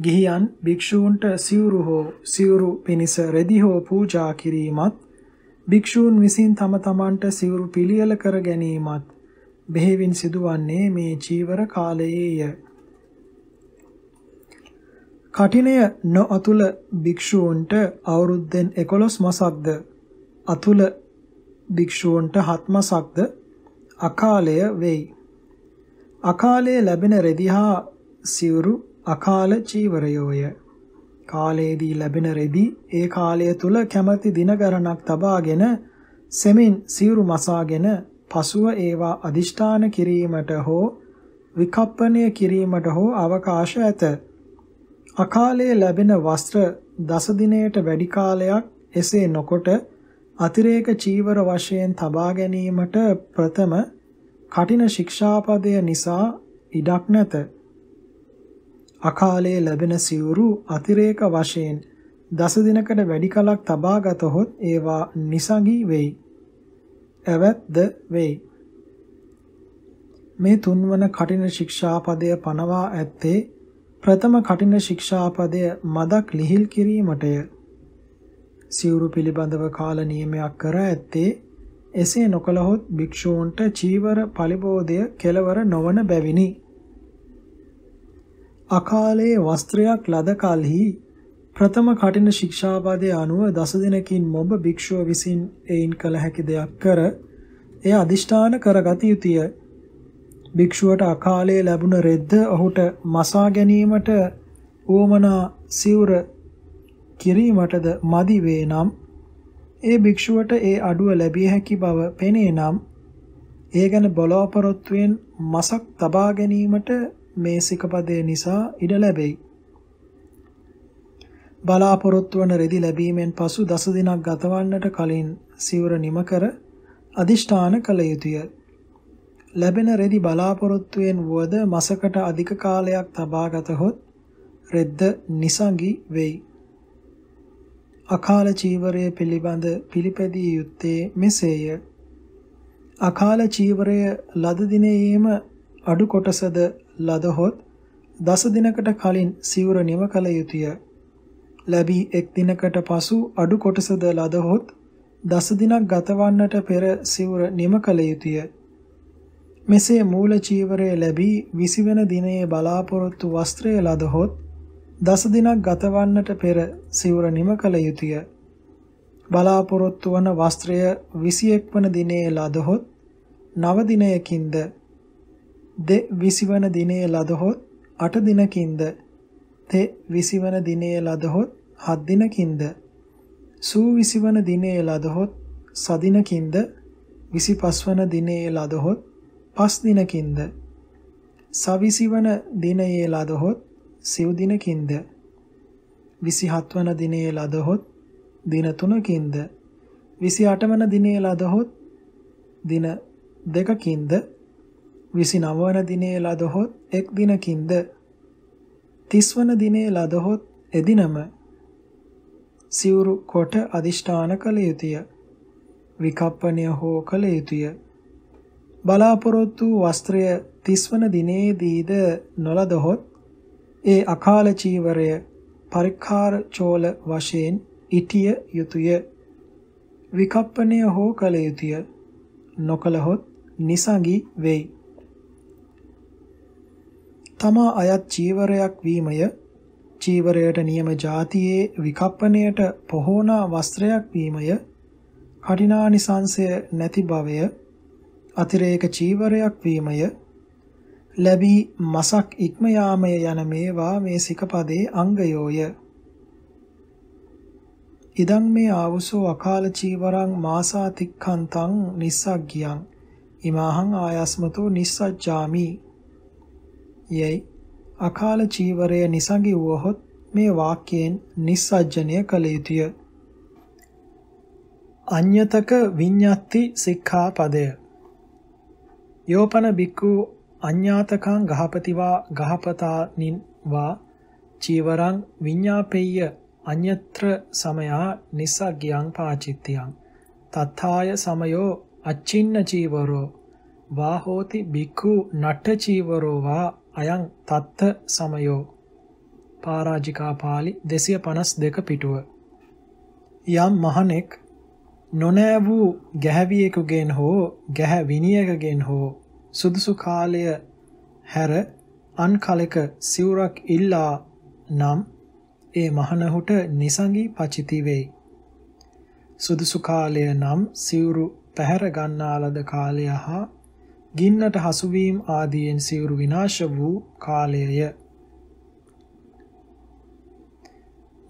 ගිහියන් භික්ෂූන්ට සිවුරු හෝ සිවුරු පිනිස රෙදි හෝ පූජා කිරීමත් භික්ෂූන් විසින් තම තමන්ට සිවුරු පිළියෙල කර ගැනීමත් බෙහෙවින් සිදුවන්නේ මේ චීවර කාලයේය. කටිනය නොඅතුල භික්ෂූන්ට අවුරුද්දෙන් 11 මාසක්ද අතුල භික්ෂූන්ට 7 මාසක්ද අකාලය වෙයි. අකාලයේ ලැබෙන රෙදි හා සිවුරු අකාල චීවරයෝය. කාලයේදී ලැබෙන රෙදි ඒ කාලය තුල කැමැති දින ගණනක් තබාගෙන සෙමින් සිවුරු මසාගෙන පසුව ඒවා අදිෂ්ඨාන කිරීමට හෝ විකප්පණය කිරීමට හෝ අවකාශ ඇත. අකාලයේ ලැබෙන වස්ත්‍ර දස දිනයට වැඩි කාලයක් එසේ නොකොට අතිරේක චීවර වශයෙන් තබා ගැනීමට ප්‍රථම කටින ශික්ෂාපදය නිසා ඉඩක් නැත. අකාලයේ ලැබෙන සිවුරු අතිරේක වශයෙන් දස දිනකට වැඩි කලක් තබා ගතහොත් ඒවා නිසඟී වෙයි. ඇවැත්ද වෙයි. මේ තුන්වන කඨින ශික්ෂාපදය පනවා ඇත්තේ ප්‍රථම කඨින ශික්ෂාපදය මදක් ලිහිල් කිරීමටය. සිවුරු පිළිබඳව කාල නියමයක් කර ඇත්තේ එසේ නොකළහොත් භික්ෂූන්ට චීවර පරිබෝධය කෙලවර නොවන බැවිනි. අකාලයේ වස්ත්‍රයක් ලද කලෙහි ප්‍රථම කටින ශික්ෂාපදයේ අනුව දස දිනකින් මොබ භික්ෂුව විසින් එයින් කළ හැකි දෙයක් කර එය අදිෂ්ඨාන කරගත යුතුය. භික්ෂුවට අකාලයේ ලැබුණ රෙද්ද ඔහුට මසා ගැනීමට උවමනා සිවුර කිරීමටද මදි වේ නම් ඒ භික්ෂුවට ඒ අඩුව ලැබිය හැකි බව පෙනේ නම් ඒ ගැන බලාපොරොත්තුෙන් මසක් තබා ගැනීමට මේ සිකපදේ නිසා ඉඩ ලැබෙයි. බලාපොරොත්තු වන රෙදි ලැබීමෙන් පසු දස දිනක් ගතවන්නට කලින් සිවුර නිම කර අදිෂ්ඨාන කළ යුතුය. ලැබෙන රෙදි බලාපොරොත්තුවෙන් වුවද මසකට අධික කාලයක් තබා ගතහොත් රෙද්ද නිසඟි වෙයි. අකාල චීවරය පිළිබඳ පිළිපැදිය යුත්තේ මෙසේය. අකාල චීවරය ලද දිනේම අඩු කොටසද ලදහොත් දස දිනකට කලින් සිවුර නිම කළ යුතුය. ලැබී එක් දිනකට පසු අඩු කොටසද ලදහොත් දස දිනක් ගතවන්නට පෙර සිවුර නිම කළ යුතුය. මෙසේ මූල චීවරය ලැබී 20 වෙනි දිනේ බලාපොරොත්තු වස්ත්‍රය ලදහොත් දස දිනක් ගතවන්නට පෙර සිවුර නිම කළ යුතුය. බලාපොරොත්තු වන වස්ත්‍රය 21 වන දිනේ ලදහොත් නව දිනයකින්ද දෙ විසිවන දිනේ ලදහොත් අට දිනකින්ද තෙ විසිවන දිනේ ලදහොත් හත් දිනකින්ද සූ විසිවන දිනේ ලදහොත් සදිනකින්ද විසිපස්වන දිනේ ලදහොත් පස් දිනකින්ද සවිසිවන දිනයේ ලදහොත් සිව් දිනකින්ද 27 වන දිනේ ලදහොත් දින 3කින්ද 28 වන දිනේ ලදහොත් දින 2කින්ද 29 වන දිනේ ලදහොත් එක් දිනකින්ද 30 වන දිනේ ලදහොත් එදිනම සිවුරු කොට අදිෂ්ඨාන කළ යුතුය විකප්පණය හෝ කළ යුතුය බලාපොරොත්තු වස්ත්‍රය 30 වන දිනේදීද නොලදහොත් ඒ අකාල චීවරය පරික්කාර චෝල වශයෙන් ඉටිය යුතුය විකප්පණය හෝ කළ යුතුය නොකලහොත් නිසඟි වෙයි තමා අයත් චීවරයක් වීමය චීවරයට නියම જાතියේ විකප්පණයට පොහෝනා වස්ත්‍රයක් වීමය කඨිනානිසංශය නැති භවය අතිරේක චීවරයක් වීමය ලැබී මසක් ඉක්ම යාමය යන මේවා මේ සිකපදේ අංගයෝය ඉදං මේ ආවුසෝ අකාල චීවරං මාසා තික්ඛන්තං නිස්සග්ගියං ඉමාහං ආයස්මතෝ නිස්සජ්ජාමි යයි අකාල චීවරය නිසඟි වුවහොත් මේ වාක්‍යයෙන් නිස්සජ්ජනය කළ යුතුය. අඤ්‍යතක විඤ්ඤාති සික්ඛාපදය. යෝපන බික්කු අඤ්ඤාතකං ගහපතිවා ගහපතානින් වා චීවරං විඤ්ඤාපෙය්‍ය අඤ්‍යත්‍ර සමයා නිසග්ගියං පාචිත්‍යං තත්ථාය සමයෝ අච්චින්න චීවරෝ වා හෝති බික්ඛු නට්ඨ චීවරෝ වා අයං තත්ත සමයෝ පාරාජිකා පාලි 252 පිටුව යම් මහණෙක් නොනෑ වූ ගැහැවියෙකුගෙන් හෝ ගැහැවිනියකගෙන් හෝ සුදුසු කාලය හැර අන් කලෙක සිවුරක් ඉල්ලා නම් ඒ මහණහුට නිසඟී පචිති වෙයි සුදුසු කාලය නම් සිවුරු පැහැර ගන්නා ලද කාලය හා ගින්නට හසුවීම් ආදීන් සිවුරු විනාශ වූ කාලයය.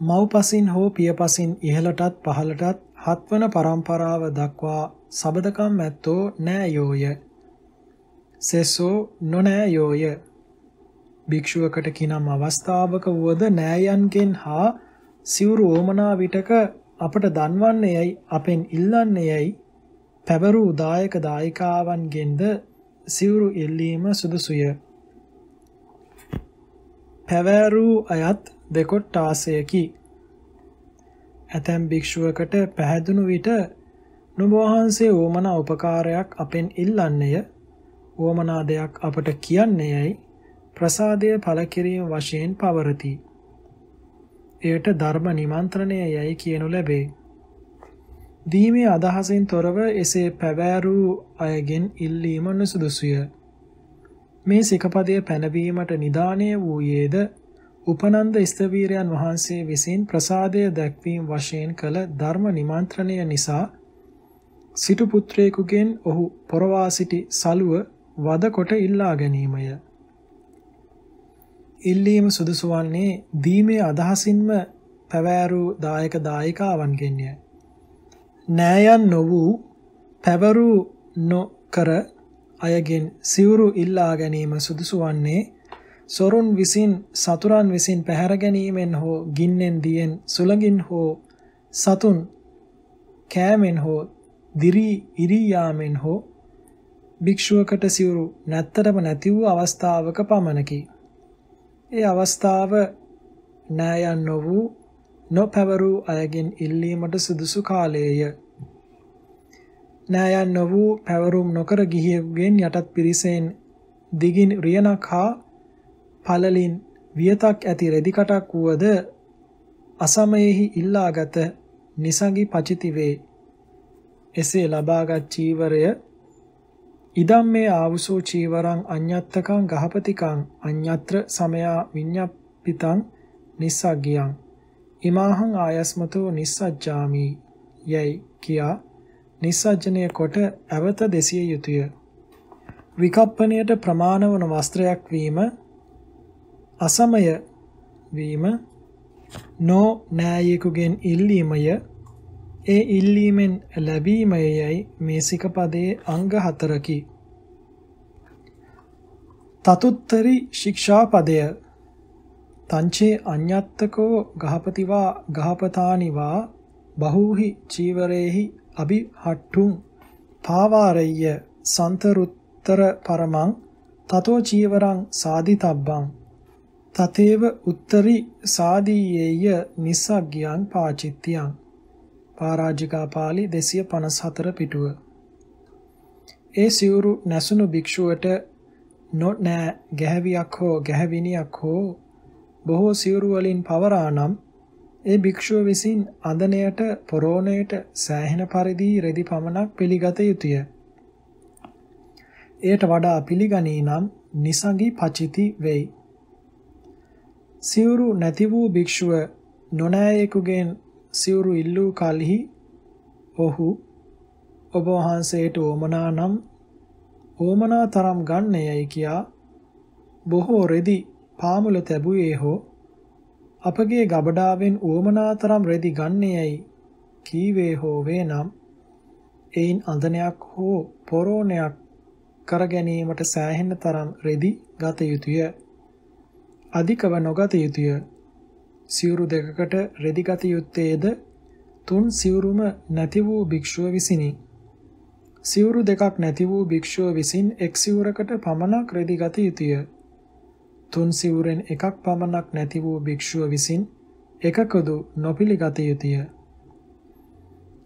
මව්පසින් හෝ පියපසින් ඉහළටත් පහළටත් හත්වන පරම්පරාව දක්වා සබදකම් ඇත්තෝ නෑයෝය. සෙසෝ නොනෑයෝය. භික්ෂුවකට කිනම් අවස්ථාවක වුවද නෑයන්ගෙන් හා සිවුරු ඕමනා විටක අපට දන්වන්නේ යයි අපෙන් ඉල්ලන්නේ යයි පැවරූ දායක දායිකාවන්ගෙන්ද සිවුරු එල්ලීම සුදුසුය. පැවෑරූ අයත් දෙකොට්ටාසයකි. ඇතැම් භික්‍ෂුවකට පැහැදුණු විට නුබවහන්සේ ඕමන උපකාරයක් අපෙන් ඉල්ලන්නේය ඕමනා දෙයක් අපට කියන්නේ යැයි ප්‍රසාදය පළකිරීම වශයෙන් පවරති. එයට ධර්ම නිමන්ත්‍රණය යැයි කියනු ලැබේ. දීමේ අදහසින් තොරව එසේ පැවෑරූ අයගෙන් ඉල්ලීම නුසුදුසුය. මේ සිකපදය පැනවීමට නිදානය වූයේද උපනන්ද ස්ථවීරයන් වහන්සේ විසින් ප්‍රසාදය දැක්වීම වශයෙන් කළ ධර්ම නිමන්ත්‍රණය නිසා සිටු පුත්‍රයෙකුගෙන් ඔහු පොරවා සිටි සලුව වදකොට ඉල්ලා ගැනීමය. ඉල්ලීම සුදුසු වන්නේ දීමේ අදහසින්ම පැවෑරු දායක දායිකාවන්ගෙන්ය. නෑයන් නො වූ පැවරු නොකර අයගෙන් සිවුරු ඉල්ලා ගැනීම සුදුසු වන්නේ සොරුන් විසින් සතුරන් විසින් පැහැර ගැනීමෙන් හෝ ගින්නෙන් දියෙන් සුළඟින් හෝ සතුන් කෑමෙන් හෝ දිරි ඉරියාමෙන් හෝ භික්ෂුවකට සිවුරු නැත්තරම නැති වූ අවස්ථාවක පමණකි. ඒ අවස්ථාව නෑයන් නො වූ නොපැවරූ අයගෙන් ඉල්ලීමට සුදුසු කාලයේය. නෑයන් නො වූ පැවරුම් නොකර ගිහියෙකුගෙන් යටත් පිරිසෙන් දිගින් රියනක් හා පළලින් වියතක් ඇති රෙදිකටක් වුවද අසමයෙහි ඉල්ලාගත නිසඟි පචිතිවේ. එසේ ලබාගත් චීවරය ඉදම් මේ ආවුසෝ චීවරං අඤ්ඤත්තකං ගහපතිකං අඤ්ඤත්‍ර සමයා විඤ්ඤප්පිතං නිස්සග්ගියං ඉමාහං ආයස්මතෝ නිස්සජ්ජාමි යයි කියා නිස්සජ්ජනය කොට ඇවත දෙසිය යුතුය. විකප්පණයට ප්‍රමාණ වන වස්ත්‍රයක් වීම අසමය වීම නෝ නෑයෙකුගෙන් ඉල්ලීමය ඒ ඉල්ලීමෙන් ලැබීමයයි මේ සිකපදයේ අංග හතරකි. තතුත්තරි ශික්ෂාපදය තංචේ අඤ්ඤත්තකෝ ගහපතිවා ගහපතානිවා බහූහි චීවරේහි අභිහට්ටුං පාවාරෙය්‍ය සන්තරුත්තර පරමං තතෝ චීවරං සාදිතබ්බං තතේව උත්තරි සාදීයේය නිසග්ගයන් පාචිත්‍යං පරාජිකා පාළි 254 පිටුව ඒ සිවුරු නැසුණු භික්ෂුවට නො නෑ ගැහැවියක් හෝ ගැහැවිනියක් හෝ බොහෝ සිවුරු වලින් පවරා නම් ඒ භික්ෂුව විසින් අඳනයට පොරෝණයට සෑහෙන පරිදි රෙදි පමණක් පිළිගත යුතුය. එයට වඩා පිළිගනී නම් නිසඟි පචිති වෙයි. සිවුරු නැති වූ භික්ෂුව නොනෑයෙකුගෙන් සිවුරු ඉල්ලූ කලෙහි ඔහු ඔබ වහන්සේට ඕමනා නම් ඕමනා තරම් ගන්නේයයි කියා බොහෝ රෙදි පාමුල තැබුවේ හෝ අපගේ ගබඩාවෙන් ඌමනාතරම් රෙදි ගන්නේයයි කීවේ හෝ වේනම් එයින් අඳනයක් හෝ පොරෝණයක් කර ගැනීමට සෑහෙන තරම් රෙදි ගත යුතුය. අධිකව නොගත යුතුය. සිවුරු දෙකකට රෙදි ගත යුත්තේද තුන් සිවුරුම නැති වූ භික්ෂුව විසිනි. සිවුරු දෙකක් නැති වූ භික්ෂුව විසින් එක් සිවුරකට පමණක් රෙදි ගත යුතුය. තුන් සිවුරෙන් එකක් පමණක් නැති වූ භික්ෂුව විසින් එකකදු නොපිළිගත යුතුය.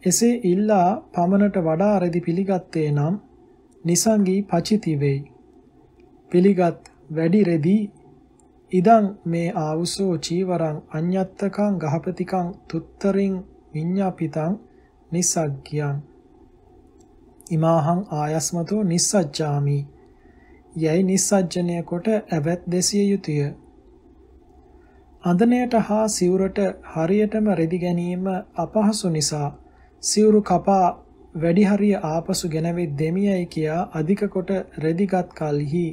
එසේ ඉල්ලා පමණට වඩා අරදි පිළිගත්තේ නම් නිසංගී පචිති වෙයි. පිළිගත් වැඩි රෙදී ඉදං මේ ආවුසෝ චීවරං අඤ්ඤත්තකං ගහපතිකං තුත්තරින් විඤ්ඤාපිතං නිසග්ගියං ඉමාහං ආයස්මතෝ නිස්සජ්ජාමි යැයි නිස්සජ්ජනය කොට ඇවැත් දෙසිය යුතුය. අඳනයට හා සිවුරට හරියටම රෙදි ගැනීම අපහසු නිසා සිවුරු කපා වැඩි හරිය ආපසු ගෙනවෙත් දෙමියයි කියා අධික කොට රෙදිගත් කලෙහි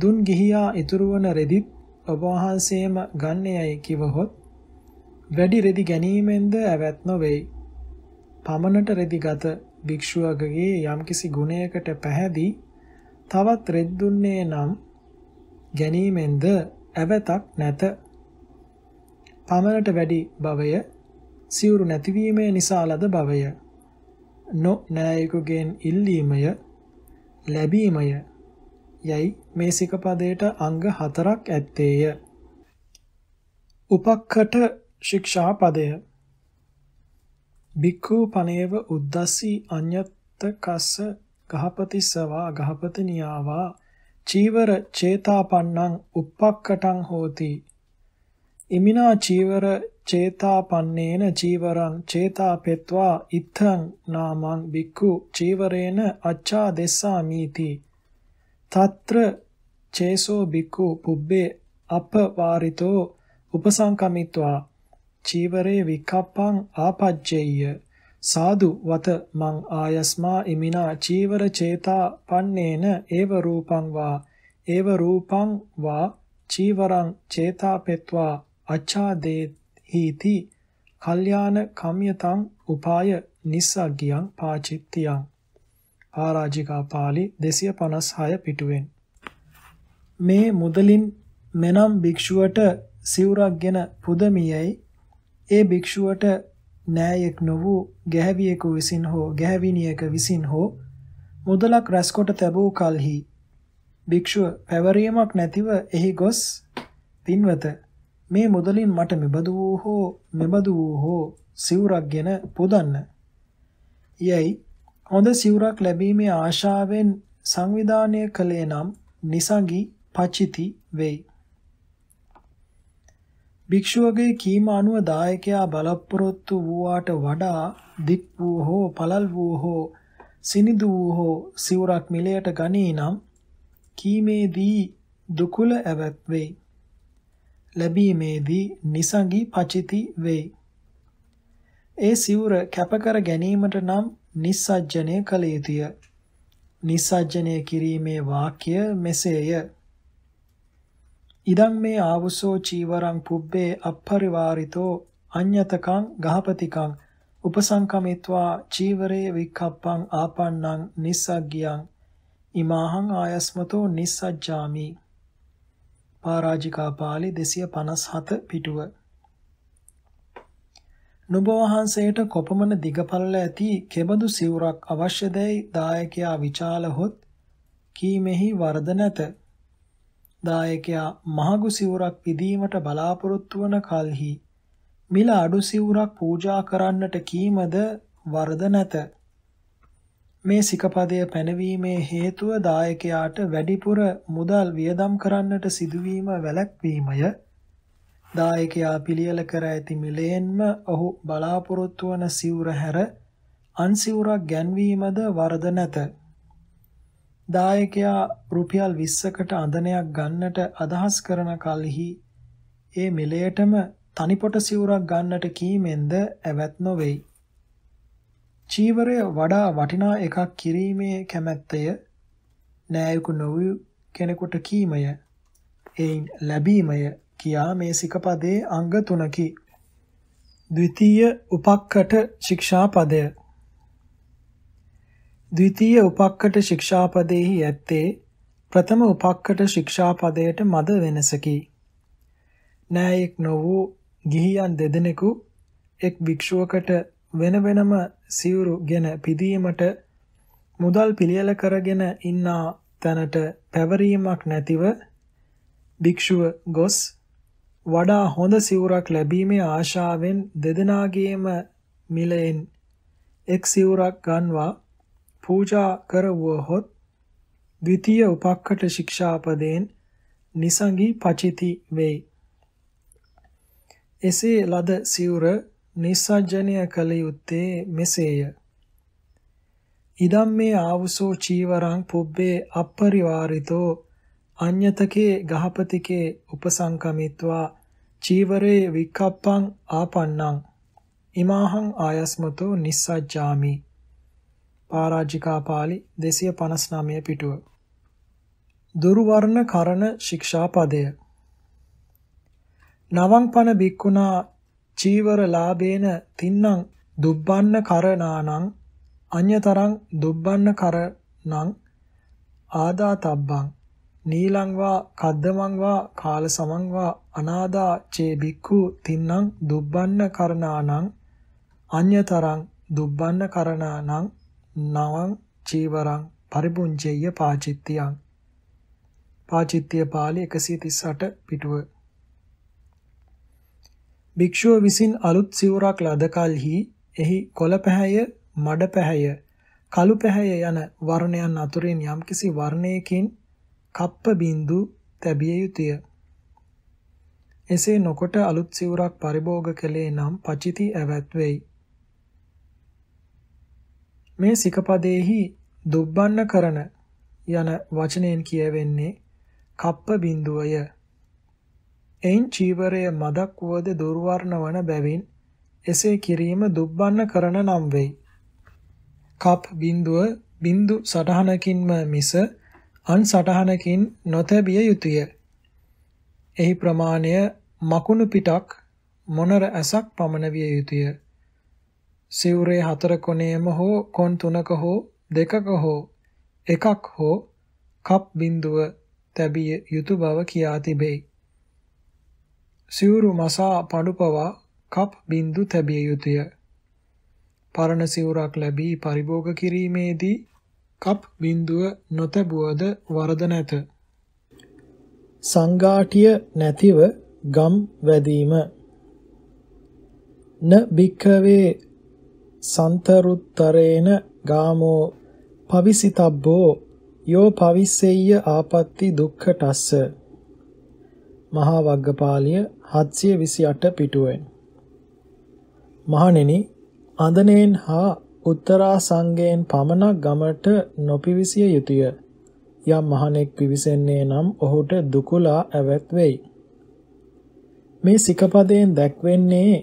දුන් ගිහියා ඉතුරු වන රෙදිත් ඔබ වහන්සේම ගන්නේයයි කිවහොත් වැඩි රෙදි ගැනීමෙන්ද ඇවැත් නොවේයි. පමණට රෙදිගත භික්ෂුවකගේ යම්කිසි ගුණයකට පැහැදී තවත් රෙද් දුන්නේ නම් ගැනීමෙන්ද ඇවතක් නැත. පමණට වැඩි භවය සිවුරු නැතිවීමේ නිසා ලද භවය නො නෑයෙකුගෙන් ඉල්ලීමය ලැබීමය යයි මේ සිකපදයට අංග හතරක් ඇත්තේය. උපක්කට ශික්ෂා පදය භික්ඛු පනේව උද්දස්සී අඤ්ඤත්ත කස්ස ගහපතිස්සවා ගහපතිනියාවා චීවර චේතාපන්නං uppakkaṭaṃ hoti ඉමිනා චීවර චේතාපන්නේන චීවරං චේතාපෙත්වා ඉත්තං නාමං බික්ඛු චීවරේන අච්ඡා දෙස්සාමීති తත්‍ර චේසෝ බික්ඛු පුබ්බේ අපවාරිතෝ උපසංකමිත්වා චීවරේ විකප්පං ආපජ්ජේය සාදු වත මං ආයස්මා ඉමිනා චීවර චේතා පන්නේන ඒව රූපං වා ඒව රූපං වා චීවරං චේතා පෙත්වා අච්ඡාදේ හීති කල්යාණ කම්යතං උපාය නිස්සග්ගියං පාචිත්තියං ආරාජිකා පාළි 256 පිටුවෙන් මේ මුදලින් මෙනම් භික්ෂුවට සිවුරක් ගෙන පුදමියයි ඒ භික්ෂුවට නෑයෙක් නොවූ ගැහැවියෙකු විසින් හෝ ගැහැවිනියක විසින් හෝ මුදලක් රැස්කොට තැබූ කලෙහි භික්ෂුව පැවරීමක් නැතිව එහි ගොස් පින්වත මේ මුදලින් මට මෙබඳු වූ හෝ මෙබඳු වූ හෝ සිවුරක්ගෙන පුදන්න. යැයි හොඳ සිවුරක් ලැබීමේ ආශාවෙන් සංවිධානය කළේ නම් නිසඟි පචිති වෙයි. භික්ෂුවගේ කීම අනුව දායකයා බලපොරොත්තු වූාට වඩා දික් වූ හෝ පළල් වූ හෝ සිනිදු වූ හෝ සිවුරක් මිලයට ගනී නම් කීමේදී දුකුල ඇවත් වෙයි. ලැබීමේදී නිසඟි පචිති වෙයි. ඒ සිවුර කැපකර ගැනීමට නම් නිස්සජ්ජනය කළ යුතුය. නිස්සජ්ජනය කිරීමේ වාක්‍ය මෙසේය. ඉදං මේ ආවුසෝ චීවරං පුබ්බේ අපරිවාරිතෝ අඤ්‍යතකං ගහපතිකං උපසංකමිත්වා චීවරේ වික්ඛප්පං ආපන්නං නිස්සග්ගියං ඉමාහං ආයස්මතෝ නිස්සජ්ජාමි පාරාජිකා පාළි 257 පිටුව නුඹ වහන්සේට කොපමණ දිගපළල ඇති කෙබඳු සිවුරක් අවශ්‍යදැයි දායකයා විචාල හොත් කීමෙහි වරද නැත දායකයා මහඟු සිවුරක් පිදීමට බලාපොරොත්තු වන කල්හි මිල අඩු සිවුරක් පූජා කරන්නට කීමද වරද නැත. මේ සිකපදය පැනවීමේ හේතුව දායකයාට වැඩිපුර මුදල් වියදම් කරන්නට සිදුවීම වැළැක්වීමය. දායකයා පිළියෙල කර ඇති මිලයෙන්ම ඔහු බලාපොරොත්තු වන සිවුර හැර අන් සිවුරක් ගැන්වීමද වරද නැත. දායකයා රුපියල් 20කට අඳනයක් ගන්නට අදහස් කරන කලෙහි ඒ මිලයටම තනිපොට සිවුරක් ගන්නට කීමෙන්ද ඇවත් නොවේයි. චීවරය වඩා වටිනා එකක් කිරීමේ කැමැත්තය නෑයෙකු නොවූ කෙනෙකුට කීමය එයින් ලැබීමය කියා මේ සිකපදයේ අංග තුනකි. ද්විතීය උපක්කට ශික්ෂා පදය ද්විතීය උපක්කට ශික්ෂාපදෙහි ඇත්තේ ප්‍රථම උපක්කට ශික්ෂාපදයට මද වෙනසකි. නෑයෙක් නො වූ ගිහියන් දෙදෙනෙකු එක් භික්ෂුවකට වෙන වෙනම සිවුරුගෙන පිදීමට මුදල් පිළියෙල කරගෙන ඉන්නා තැනට පැවරීමක් නැතිව භික්ෂුව ගොස් වඩා හොඳ සිවුරක් ලැබීමේ ආශාවෙන් දෙදෙනාගේම මිලෙන් එක් සිවුරක් ගන්වා පූජා කරවුවහොත් ද්විතීය උපක්කට ශික්ෂාපදයෙන් නිසංගී පචිති වෙයි. එසේ ලද සිවුර නිස්සජ්ජනය කළ යුත්තේ මෙසේය. ඉදම් මේ ආවුසෝ චීවරං පුබ්බේ අපරිවාරිතෝ අඤ්‍යතකේ ගහපතිකේ උපසංකමිත්වා චීවරේ වික්කප්පං ආපන්නං ඉමාහං ආයස්මතෝ නිස්සජ්ජාමි පරාජිකා පාළි 259 පිටුව. දුර්වර්ණ කරන ශික්ෂාපදය. නවංපන බික්කුණා චීවර ලාභේන තින්නම් දුබ්බන්න කරනානං අඤ්‍යතරං දුබ්බන්න කරනං ආදා තබ්බං නීලං වා කද්දමං වා කාල සමං වා අනාදා චේ බික්ඛු තින්නම් දුබ්බන්න කරණානං අඤ්‍යතරං දුබ්බන්න කරණානං නවං චීවරං පරිපුංචේය පාචිත්‍යං පාචිත්‍ය පාළි 138 පිටුව භික්ෂුව විසින් අලුත් සිවුරක් ලද කලෙහි එහි කොළ පැහැය මඩ පැහැය කළු පැහැය යන වර්ණයන් අතුරින් යම්කිසි වර්ණයකින් කප්ප බින්දු තැබිය යුතුය එසේ නොකොට අලුත් සිවුරක් පරිභෝග කළේ නම් පචිති ඇවත් වෙයි මේ සිකපදේහි දුබ්බන්න කරන යන වචනයෙන් කියවෙන්නේ කප්ප බිඳුවය. එයින් චීවරය මදක් වුවද දුර්වර්ණ වන බැවින් එසේ කිරීම දුබ්බන්න කරන නම් වෙයි. කප් බිඳුව බිඳු සටහනකින්ම මිස අන් සටහනකින් නොතැබිය යුතුය. එහි ප්‍රමාණය මකුණු පිටක් මොනර ඇසක් පමණ විය යුතුය. සිවුරේ හතර කොනේම හෝ කොන් තුනක හෝ දෙකක හෝ එකක් හෝ කප් බිඳුව තැබිය යුතු බව කියා තිබේ. සිවුරු මසා පඩුපවා කප් බිඳු තැබිය යුතුය. පරණ සිවුරක් ලැබී පරිභෝග කිරීමේදී කප් බිඳුව නොතැබුවද වරද නැත. සංඝාටිය නැතිව ගම් වැදීම න බික්කවේ සන්තරුත්තරේන ගාමෝ පවිසිතබ්බෝ යෝ පවිස්සෙය්‍ය ආපත්‍ති දුක්ඛටස්ස මහා වග්ගපාලිය 728 පිටුවෙන් මහණෙනි අඳනෙන් හා උත්තරා සංගයෙන් පමණක් ගමට නොපිවිසිය යුතුය යම් මහණෙක් පිවිසෙන්නේ නම් ඔහුට දුකලා ඇවැත් වෙයි මේ සිකපදයෙන් දැක්වෙන්නේ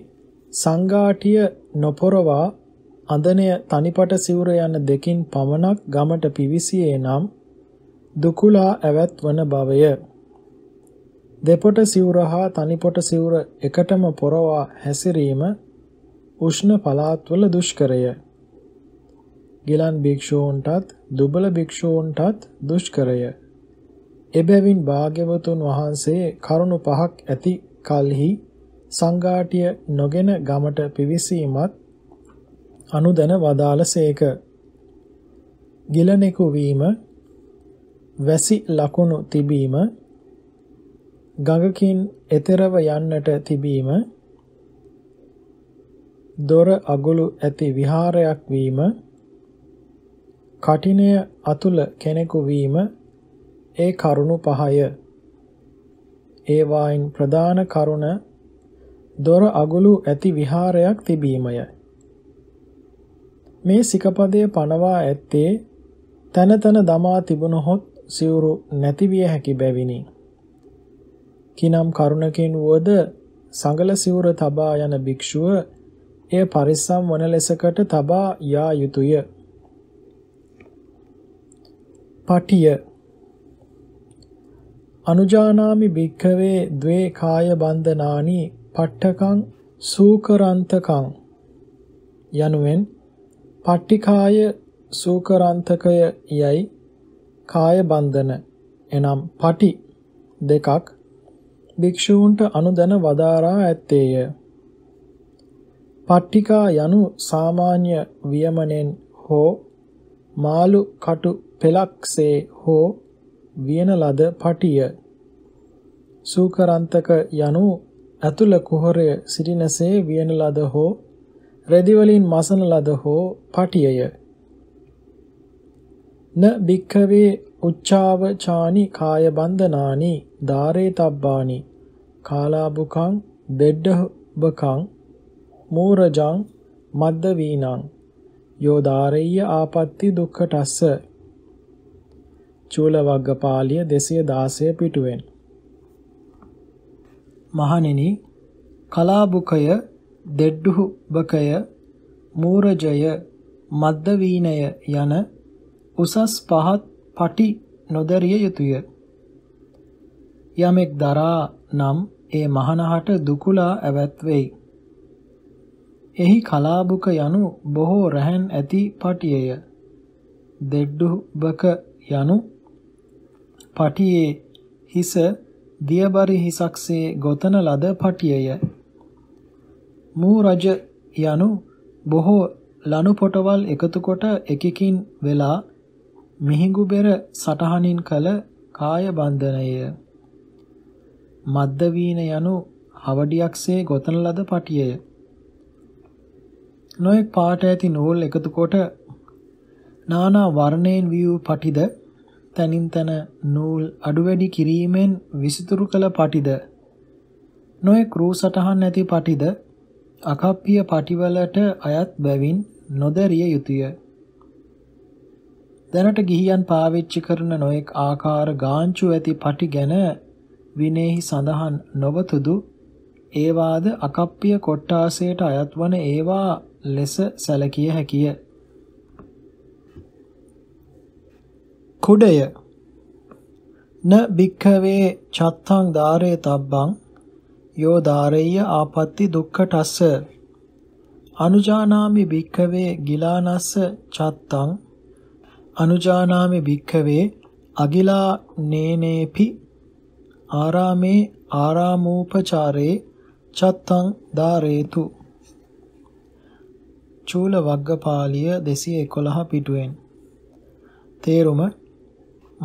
සංඝාටිය නොපොරවා අඳනය තනිපට සිවුර යන දෙකින් පමණක් ගමට පිවිසියේ නම් දුකුලා ඇවැත්වන බවය. දෙපොට සිවුර හා තනිපොට සිවුර එකටම පොරවා හැසිරීම උෂ්ණ පළාත්වල දුෂ්කරය. ගිලන් භික්ෂූන්ටත් දුබල භික්ෂූන්ටත් දුෂ්කරය. එබැවින් භාග්‍යවතුන් වහන්සේ කරුණු පහක් ඇති කල්හි සංඝාටිය නොගෙන ගමට පිවිසීමත් අනුදැන වදාළ සේක. ගිලනෙකු වීම වැසි ලකුණු තිබීම ගඟකින් එතරව යන්නට තිබීම දොර අගුළු ඇති විහාරයක් වීම කටිනය අතුල කෙනෙකු වීම ඒ කරුණු පහය ඒවායින් ප්‍රධාන කරුණ දොර අගුළු ඇති විහාරයක් තිබීමය මේ සිකපදය පනවා ඇත්තේ තන තන දමා තිබුණහොත් සිවුරු නැතිවිය හැකි බැවිනි. කිනම් කරුණකින් වුවද සඟල සිවුර තබා යන භික්ෂුව එය පරිස්සම් වන ලෙසකට තබා යා යුතුය. පටිය අනුජානාමි භික්ඛවේ द्वे කාය බන්ධනානි පට්ඨකං සූකරන්තකං යනුවෙන් පට්ටිකාය සූකරන්තකය යයි කාය බන්ධන එනම් පටි දෙකක් භික්ෂූන්ට අනුදැන වදාරා ඇත්තේය. පට්ටිකා යනු සාමාන්‍ය වියමනෙන් හෝ මාළු කටු පෙලක්සේ හෝ වියන ලද පටිය. සූකරන්තක යනු ඇතුළ කුහරය සිටිනසේ වියන ලද හෝ රෙදිවලින් මසන ලද හෝ පටියය න භික්ඛවේ උච්චාව චානි කාය බන්ධනානි ධාරේ තබ්බානි කාලාබුකං දෙඩ්ඩබකං මෝරජං මද්ද වීනං යෝ ධාරෙය්‍ය ආපත්‍ති දුක්ඛටස්ස චූලවග්ගපාලිය 216 පිටුවෙන් මහණෙනි කලාබුකය දෙඩ්ඩුහු බකය මූරජය මද්දවීනය යන උසස් පහත් පටි නොදරිය යුතුය. යමෙක් දරා නම් ඒ මහනහට දුකුලා ඇවත් වෙයි. එහි කලාබුක යනු බොහෝ රැහන් ඇති පටියය. දෙඩ්ඩුබක යනු පටියේ හිස දියබරි හිසක්සේ ගොතන ලද පටියය. මූ රජ යනු බොහෝ ලනු පොටවල් එකතු කොට එකකින් වෙලා මිහිඟු බෙර සටහනින් කළ කාය බන්ධනය මද්ද වීන යනු හවඩියක්සේ ගොතන ලද පටියය නොයෙක් පාට ඇති නූල් එකතු කොට නානා වර්ණයෙන් වියූ පටිද තනින් තන නූල් අඩු වැඩි කිරීමෙන් විසිතුරු කළ පටිද නොයෙක් රූ සටහන් ඇති පටිද අකප්පිය පටිවලට අයත් බැවින් නොදැරිය යුතුය. දැනට ගිහියන් පාවිච්චි කරන නොයෙක් ආකාර ගාංචු ඇති පටි ගැන විනේහි සඳහන් නොවතුදු ඒවාද අකප්පිය කොට්ටාසයට අයත්වන ඒවා ලෙස සැලකිය හැකිය. කුඩය න භික්ඛවේ චත්තං ධාරේ තබ්බං යෝ ධාරෙය්‍ය ආපත්‍ති දුක්ඛටස්ස අනුජානාමි භික්ඛවේ ගිලානස්ස චත්තං අනුජානාමි භික්ඛවේ අගිලා නේනේපි ආරාමේ ආරාමෝපචාරේ චත්තං ධාරේතු චූල වග්ගපාලිය 211 පිටුවෙන් තේරුම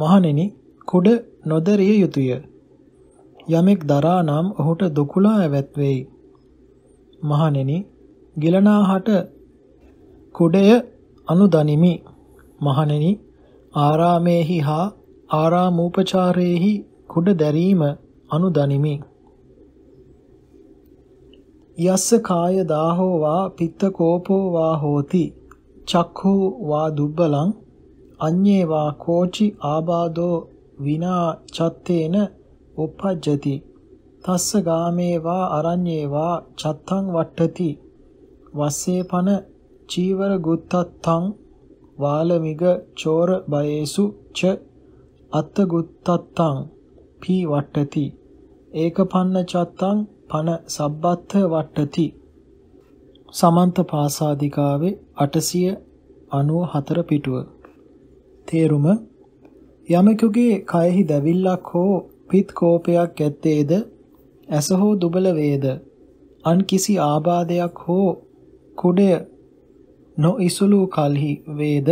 මහණෙනි කුඩ නොදරිය යුතුය යමෙක් දරා නම් ඔහුට දුකුලා ඇවැත් වෙයි. මහණෙනි, ගිලනාහට කුඩය අනුදනිමි. මහණෙනි, ආරාමේහි හා ආරාමෝපචාරේහි කුඩ දැරීම අනුදනිමි. යස්ස කාය දාහෝ වා පිත්ත කෝපෝ වා හෝති චක්ඛෝ වා දුබ්බලං අඤ්ඤේ වා කෝචි ආබාධෝ විනා චත්තේන uppajjati තස්ස ගාමේවා අරඤ්ඤේවා චත්තං වට්ඨති වස්සේපන චීවර ගුත්තත්තං වාලමිග චෝර බයේසු ච අත්ත ගුත්තත්තං පී වට්ඨති ඒකපන්න චත්තං පන සබ්බත්ත වට්ඨති සමන්ත පාසාදිකාවේ 894 පිටුව තේරුම යමෙකුගේ කයෙහි දැවිල්ලක් හෝ අපිත් කෝපයක් ඇත්තේද ඇස හෝ දුබල වේද අන් කිසි ආබාධයක් හෝ කුඩය නොඉසුලු කලෙහි වේද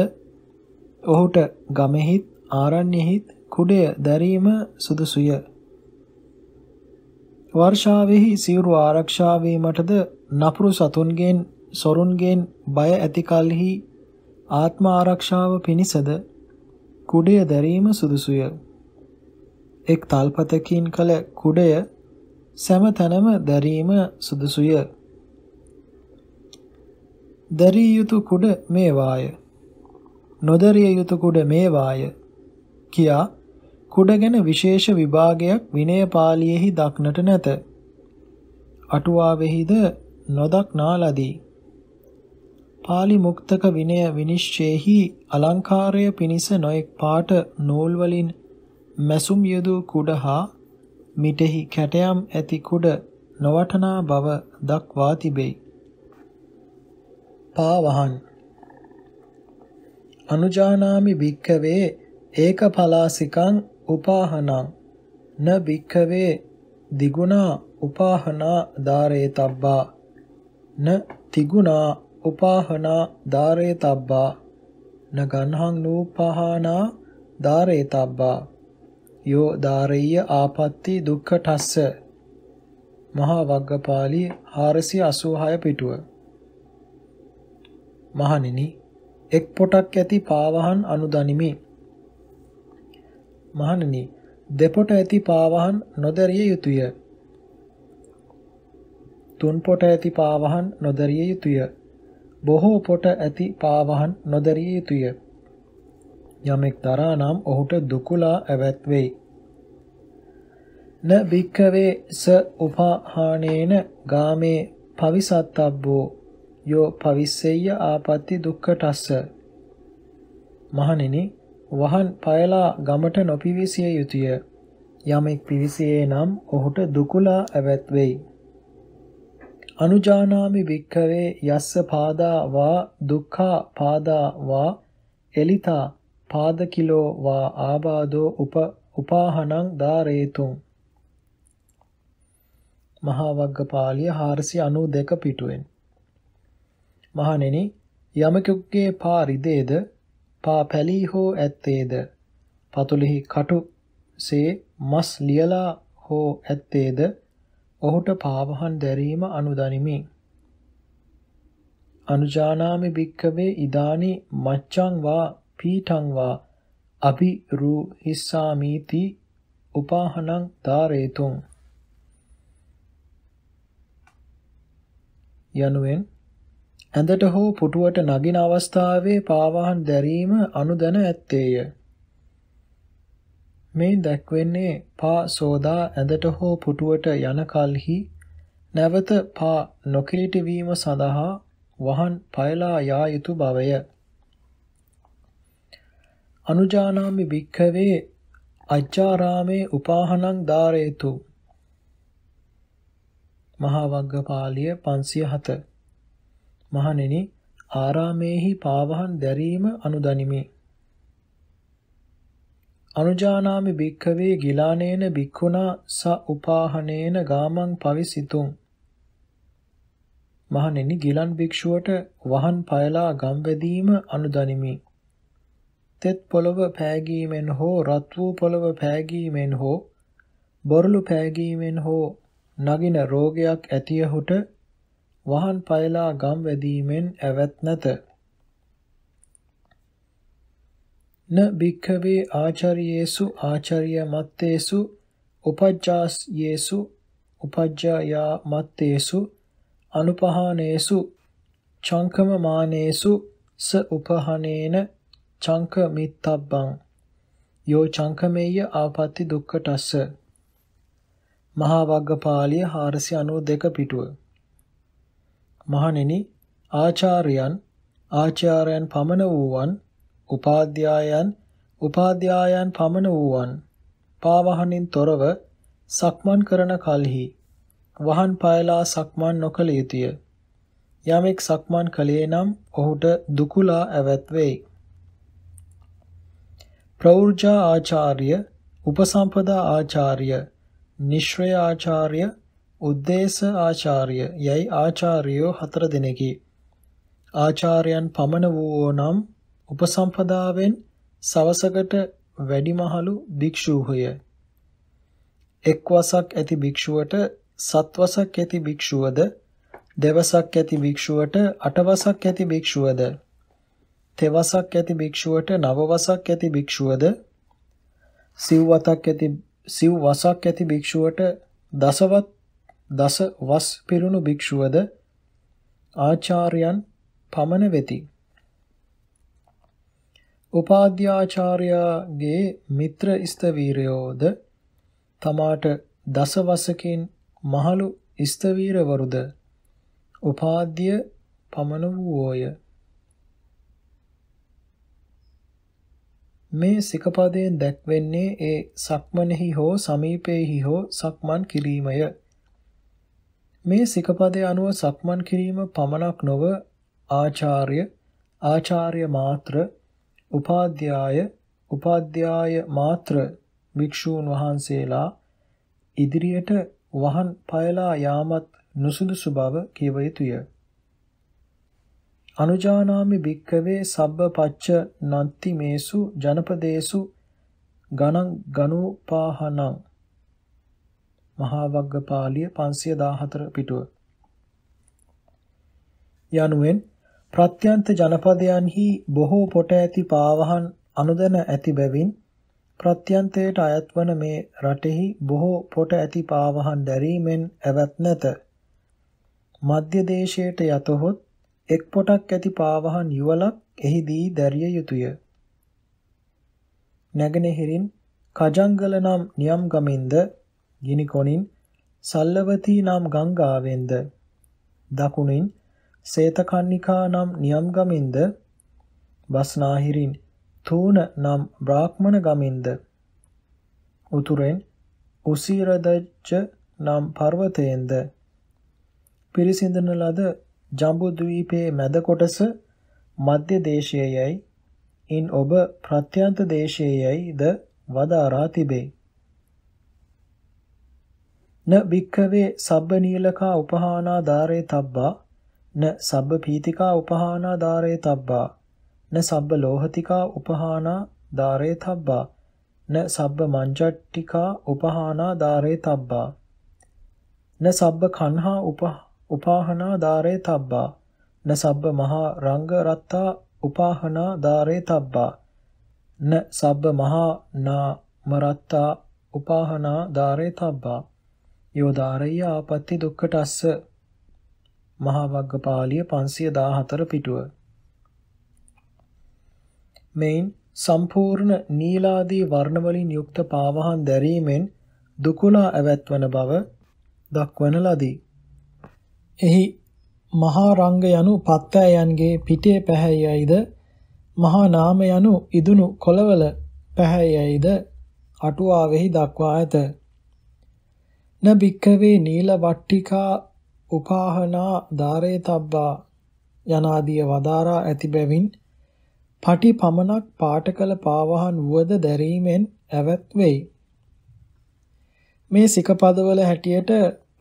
ඔහුට ගමෙහිත් ආරණ්‍යෙහිත් කුඩය දැරීම සුදුසුය වර්ෂාවෙහි සිවුරු ආරක්ෂා වීමටද නපුරු සතුන්ගෙන් සොරුන්ගෙන් බය ඇති කලෙහි ආත්ම ආරක්ෂාව පිණිසද කුඩය දැරීම සුදුසුය එක් තල්පතකින් කළ කුඩය සෑම තැනම දැරීම සුදුසුය. දරිය යුතු කුඩ මේ වාය. නොදරිය යුතු කුඩ මේ වාය. කියා කුඩ ගැන විශේෂ විභාගයක් විනය පාළියේහි දක්නට නැත. අටුවාවෙහිද නොදක්නා ලදී. පාලි මුක්තක විනය විනිශ්චයෙහි අලංකාරය පිණිස නොඑක් පාට නූල් වලින් මැසුම් යදු කුඩ හා මිටෙහි කැටයම් ඇති කුඩ නොවටනා බව දක්වා තිබෙයි. පාවහන් අනුජානාමි භික්කවේ ඒක පලාසිකං උපාහනං න භික්කවේ දිගුණා උපාහනා ධාරේ තබ්බා න තිගුණා උපාහනා ධාරේ තබ්බා න ගන්හං නූපහානා ධාරේ තබ්බා යෝ ධාරෙය්‍ය ආපත්‍ති දුක්ඛ ඨස්ස මහා වග්ගපාලි 486 පිටුව මහණෙනි එක් පොටක් ඇති පාවහන් අනුදනිමි මහණෙනි දෙපොට ඇති පාවහන් නොදරිය යුතුය තුන් පොට ඇති පාවහන් නොදරිය යුතුය බොහෝ පොට ඇති පාවහන් නොදරිය යුතුය යමෙක් දරා නම් ඔහුට දුකුලා ඇවැත් වෙයි. න වික්කවේ ස උපාහානේන ගාමේ පවිසත්තබ්බෝ යෝ පවිස්සෙය්‍ය ආපත්‍ති දුක්ඛටස්ස මහණෙනි වහන් පයලා ගමට නොපිවිසිය යුතුය යමෙක් පිවිසියේ නම් ඔහුට දුකුලා ඇවැත් වෙයි අනුජානාමි වික්ඛවේ යස්ස පාදා වා දුක්ඛා පාදා වා එලිතා පාදකිලෝ වා ආබාධෝ උප උපාහනං ධාරේතුම් මහා වග්ගපාලිය 492 පිටුවෙන් මහණෙනි යමකෙකුගේ පා රිදේද පා පැලී හෝ ඇත්තේද පතුලිහි කටු සේ මස් ලියලා හෝ ඇත්තේද ඔහුට පාවහන් දැරීම අනුදනිමි අනුජානාමි භික්කවේ ඉදානි මච්ඡං වා පීඨං වා අභිරූහිස්සාමීති උපාහනං ධාරේතුං යනුවෙන් ඇඳට හෝ පුටුවට නගින අවස්ථාවේ පාවාහන් දැරීම අනුදැන ඇත්තේය. මේ දැක්වෙන්නේ පා සෝදා ඇඳට හෝ පුටුවට යන කලෙහි නැවත පා නොකිලිටි වීම සඳහා වහන් පයලා යා යුතු බවය. අනුජානාමි භික්ඛවේ අජ්ජාරාමේ උපාහනං ධාරේතු මහා වග්ගපාලිය 507 මහණෙනි ආරාමේහි පාවහන් දැරීම අනුදනිමි අනුජානාමි භික්ඛවේ ගිලානේන භික්ඛුනා ස උපාහනේන ගාමං පවිසිතුම් මහණෙනි ගිලන් භික්ෂුවට වහන් පයලා ගම් වැදීම අනුදනිමි තෙත් පොළව පෑගීමෙන් හෝ රත් වූ පොළව පෑගීමෙන් හෝ බොරළු පෑගීමෙන් හෝ නගින රෝගයක් ඇතියහුට වහන් පයලා ගම් වැදීමෙන් ඇවත් නැත. න භික්ඛවේ ආචාර්යේසු ආචාර්ය මත්තේසු උපජ්ජාස් යේසු උපජ්ජායා මත්තේසු අනුපහානේසු චංකමමානේසු ස උපහනේන චංක මිත්තබ්බං යෝ චංකමේය ආපatti දුක්ඛටස්ස මහා වග්ගපාලිය 492 පිටුව මහණෙනි ආචාර්යයන් ආචාර්යයන් පමණ වූවන් උපාධ්‍යායන් උපාධ්‍යායන් පමණ වූවන් පාවහනින් තොරව සක්මන් කරන කලෙහි වහන් පායලා සක්මන් නොකළ යුතුය යමෙක් සක්මන් කළේ නම් ඔහුට දුකුලා ඇවැත් වෙයි ප්‍රෞර්ජා ආචාර්ය, උපසම්පදා ආචාර්ය, නිශ්‍රය ආචාර්ය, උද්දේශ ආචාර්ය යයි ආචාර්යෝ හතර දෙනෙකි. ආචාර්යයන් පමණ වූවෝ නම් උපසම්පදාවෙන් සවසකට වැඩිමහලු භික්ෂූහය. එක් වසක් ඇති භික්ෂුවට සත්වසක් ඇති භික්ෂුවද දෙවසක් ඇති භික්ෂුවට අටවසක් ඇති භික්ෂුවද තෙවසක් ඇති භික්ෂුවට නවවසක් ඇති භික්ෂුවද සිව්වතක් ඇති සිව්වසක් ඇති භික්ෂුවට දසවත් දස වස් පිරුණු භික්ෂුවද ආචාර්යන් පමණ වෙති. උපාධ්‍යාචාර්යාගේ මිත්‍ර ස්තවීරයෝද තමාට දසවසකින් මහලු ස්තවීරවරුද උපාධ්‍ය පමණ වූෝය. මේ සිකපදයෙන් දැක්වෙන්නේ ඒ සක්මනෙහි හෝ සමීපෙහි හෝ සක්මන් කිරීමය. මේ සිකපදය අනුව සක්මන් කිරීම පමණක් නොව ආචාර්ය, ආචාර්ය මාත්‍ර, උපාධ්‍යාය, උපාධ්‍යාය මාත්‍ර භික්ෂූන් වහන්සේලා ඉදිරියට වහන් පයලා යාමත් නුසුදුසු බව කියව යුතුය. අනුජානාමි භික්කවේ සබ්බ පච්ච නන්ති මේසු ජනපදේසු ගණං ගනෝපාහනං මහා වග්ගපාලිය 514 පිටුව යනුවෙන් ප්‍රත්‍යන්ත ජනපදයන්හි බොහෝ පොට ඇති පාවහන් අනුදැන ඇති බැවින් ප්‍රත්‍යන්තයට අයත් වන මේ රටෙහි බොහෝ පොට ඇති පාවහන් දැරීමෙන් ඇවත් නැත මධ්‍ය දේශයට යතොත් එක් පොටක් ඇති පාවහන් යුවලක් එහිදී දැරිය යුතුය. නැගෙනහිරින් කජංගල නම් නියම් ගමින්ද ගිනිකොණින් සල්ලවතී නම් ගංගාවෙන්ද දකුණින් සේතකන්නිකා නම් නියම් ගමින්ද බස්නාහිරින් තූන නම් බ්‍රාහ්මණ ගමින්ද උතුරෙන් උසීරදජ්ජ නම් පර්වතයෙන්ද පිරිසිඳන ලද ජම්බුද්වීපයේ මැද කොටස මධ්‍ය දේශයේයයි ඉන් ඔබ ප්‍රත්‍යන්ත දේශයේයයි ද වදාරා තිබේ. න භික්ඛවේ සබ්බ නීලකා උපහානා ධාරේ තබ්බා න සබ්බ පීතිකා උපහානා ධාරේ තබ්බා න සබ්බ ලෝහතිකා උපහානා ධාරේ තබ්බා න සබ්බ මංජට්ටිකා උපහානා ධාරේ තබ්බා න සබ්බ කන්හා උපහා උපාහනා ධාරේ තබ්බා න සබ්බ මහා රංග රත්තා උපාහනා ධාරේ තබ්බා න සබ්බ මහා නාම රත්තා උපාහනා ධාරේ තබ්බා යෝ ධාරය ආපත්‍ති දුක්ඛටස්ස මහා වග්ගපාලිය 514 පිටුව මෙයින් සම්පූර්ණ නීලාදී වර්ණවලින් යුක්ත පාවහන් දැරීමෙන් දුකුලා ඇවැත්වන බව දක්වන ලදී එහි මහා රංග යනු පත්තයන්ගේ පිටේ පැහැයයිද මහා නාම යනු ඉදුණු කොළවල පැහැයයිද අටුවාවෙහි දක්වා ඇත න භික්කවේ නීල වට්ටිකා උපාහනා ධාරේ තබ්බා යනාදිය වදාරා ඇති බැවින් පටි පමණක් පාට කළ පාවහන් වුවද දැරීමෙන් ඇවත් වෙයි. මේ සිකපදවල හැටියට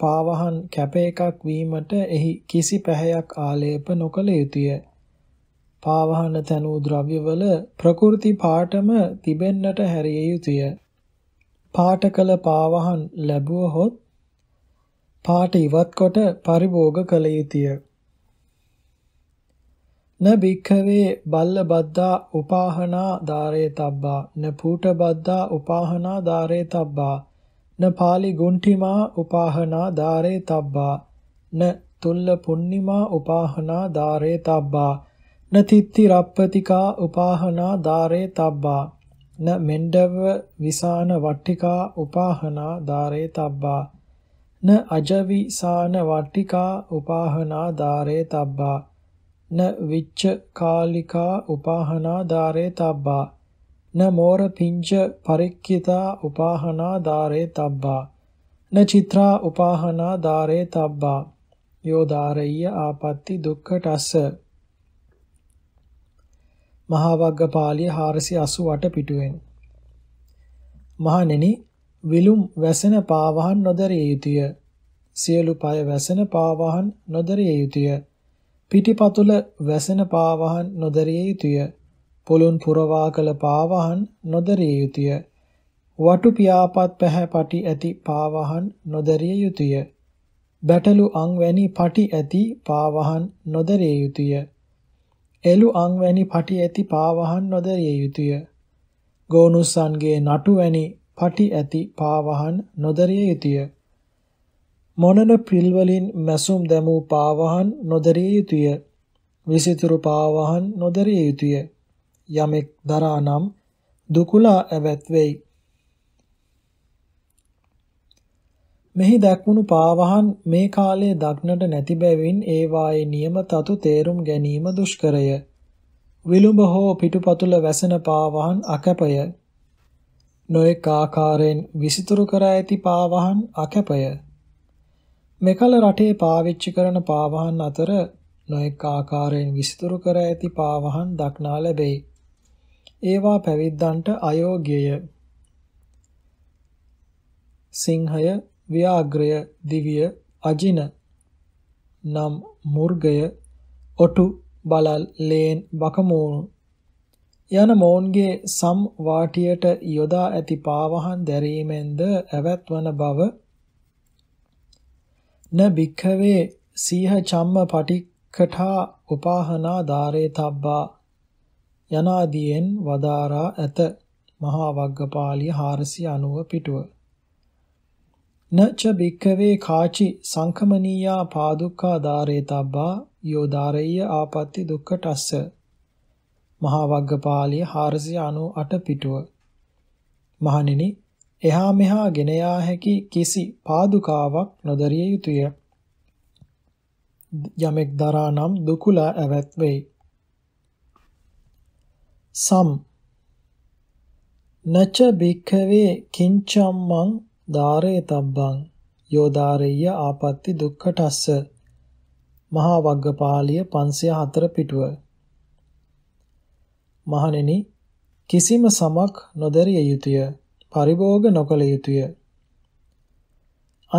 පාවහන් කැප එකක් වීමට එහි කිසි පැහැයක් ආලේප නොකළ යුතුය. පාවහන තනූ ද්‍රව්‍යවල ප්‍රකෘති පාටම තිබෙන්නට හැරිය යුතුය. පාට කළ පාවහන් ලැබුවහොත් පාට ඉවත්කොට පරිභෝග කළ යුතුය. න භික්ඛවේ බල්ල බද්දා උපාහනා ධාරේ තබ්බා න පූට බද්දා උපාහනා ධාරේ තබ්බා න පාලි ගුන්ඨිමා උපාහනා ධාරේ තබ්බා න තුල්ල පුන්නිමා උපාහනා ධාරේ තබ්බා න තිත්ති රප්පතිකා උපාහනා ධාරේ තබ්බා න මෙණ්ඩව විසාන වට්ටිකා උපාහනා ධාරේ තබ්බා න අජවිසාන වට්ටිකා උපාහනා ධාරේ තබ්බා න විච්ඡ කාලිකා උපාහනා ධාරේ තබ්බා න මෝර පිංච පරික්කිතා උපාහනා ධාරේ තබ්බා න චිත්‍රා උපාහනා ධාරේ තබ්බා යෝ ධාරය්‍ය ආපත්‍ති දුක්ඛටස්ස මහා වග්ගපාලිය 488 පිටුවෙන් මහණෙනි විලුම් වැසෙන පාවහන් නොදරිය යුතුය සියලු පය වැසෙන පාවහන් නොදරිය යුතුය පිටිපතුල වැසෙන පාවහන් නොදරිය යුතුය පොළොන් පුරවා කළ පාවහන් නොදරිය යුතුය. වටු පියාපත් පැහැපටි ඇති පාවහන් නොදරිය යුතුය. බැටළු අං වැනි පටි ඇති පාවහන් නොදරිය යුතුය. එළු අං වැනි පටි ඇති පාවහන් නොදරිය යුතුය. ගෝනුස්සන්ගේ නටු වැනි පටි ඇති පාවහන් නොදරිය යුතුය. මොනන පිල් වලින් මැසුම් දැමූ පාවහන් නොදරිය යුතුය. විසිතුරු පාවහන් නොදරිය යුතුය. යමෙක් දරානම් දුකුලා ඇවැත් වෙයි. මෙහි දක්වුණු පාවහන් මේ කාලයේ දක්නට නැති බැවින් ඒවායේ නියම තතු තේරුම් ගැනීම දුෂ්කරය. විලුඹ හෝ පිටුපතුල වැසෙන පාවහන් අකැපය. නොඑක ආකාරයෙන් විසිතුරු කර ඇති පාවහන් අකැපය. මෙකල රටේ පාවිච්චි කරන පාවහන් අතර නොඑක ආකාරයෙන් විසිතුරු කර ඇති පාවහන් දක්නා ලැබේ. ඒවා පැවිද්දන්ට අයෝග්‍යය. සිංහය, ව්‍යාග්‍රය, දිවිය, අජින නම් මුර්ගය, ඔටු, බලල්, ලේන්, බකමෝණු යන මොවුන්ගේ සම් වාටියට යොදා ඇති පාවහන් දැරීමෙන්ද ඇවැත්වන බව න භික්ඛවේ සීහ චම්ම පටික්කඨා උපාහනා ධාරේ තබ්බා යනාදීන් වදාරා ඇත. මහා වග්ගපාලිය 490 පිටුව. නච බික්කවේ කාචි සංකමනීයා පාදුක්ඛා ධාරේතබ්බා යෝ ධාරෙය්‍ය ආපත්‍ති දුක්ඛටස්ස. මහා වග්ගපාලිය 498 පිටුව. මහණෙනි එහා මෙහා ගෙන යා හැකි කිසි පාදුකාවක් නොදරිය යුතුය. යමෙක් දරානම් දුකුලා ඇවත් වෙයි. සම් නච භික්ඛවේ කිංචම්මං ධාරේතබ්බං යෝ ධාරෙය්‍ය ආපත්‍ති දුක්ඛටස්ස මහා වග්ගපාලිය 504 පිටුව මහණෙනි කිසිම සමක් නොදරිය යුතුය පරිභෝග නොකළ යුතුය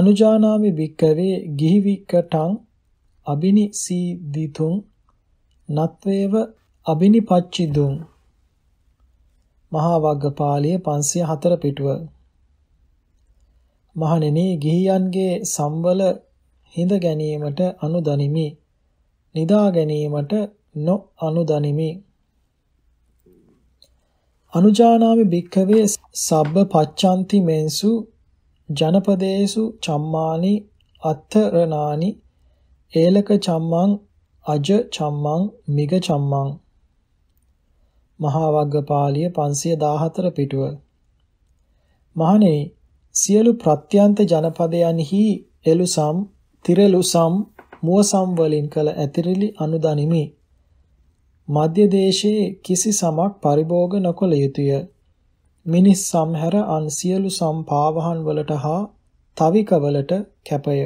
අනුජානාමි භික්කවේ ගිහි වික්කටං අබිනි සීදිතුං නත්වේව අබිනි පච්චිදුං මහා වග්ගපාළිය 504 පිටුව මහණෙනි ගිහියන්ගේ සම්වල හිඳ ගැනීමට අනුදනිමි නිදා ගැනීමට නො අනුදනිමි අනුජානාමි භික්ඛවේ සබ්බ පච්ඡන්ති මෙන්සු ජනපදේසු චම්මානි අත්තරණානි ඒලක චම්මං අජ චම්මං මිග චම්මං මහා වග්ගපාළිය 514 පිටුව මහණේ සියලු ප්‍රත්‍යන්ත ජනපදයන්හි එලුසම් තිරෙලුසම් මුවසම් වලින් කළ ඇතිරිලි අනුදනිමි මධ්‍ය දේශයේ කිසි සමක් පරිභෝග නොකළ යුතුය මිනිස් සම්හැර අන් සියලු සම්පාවහන් වලට හා තවික වලට කැපය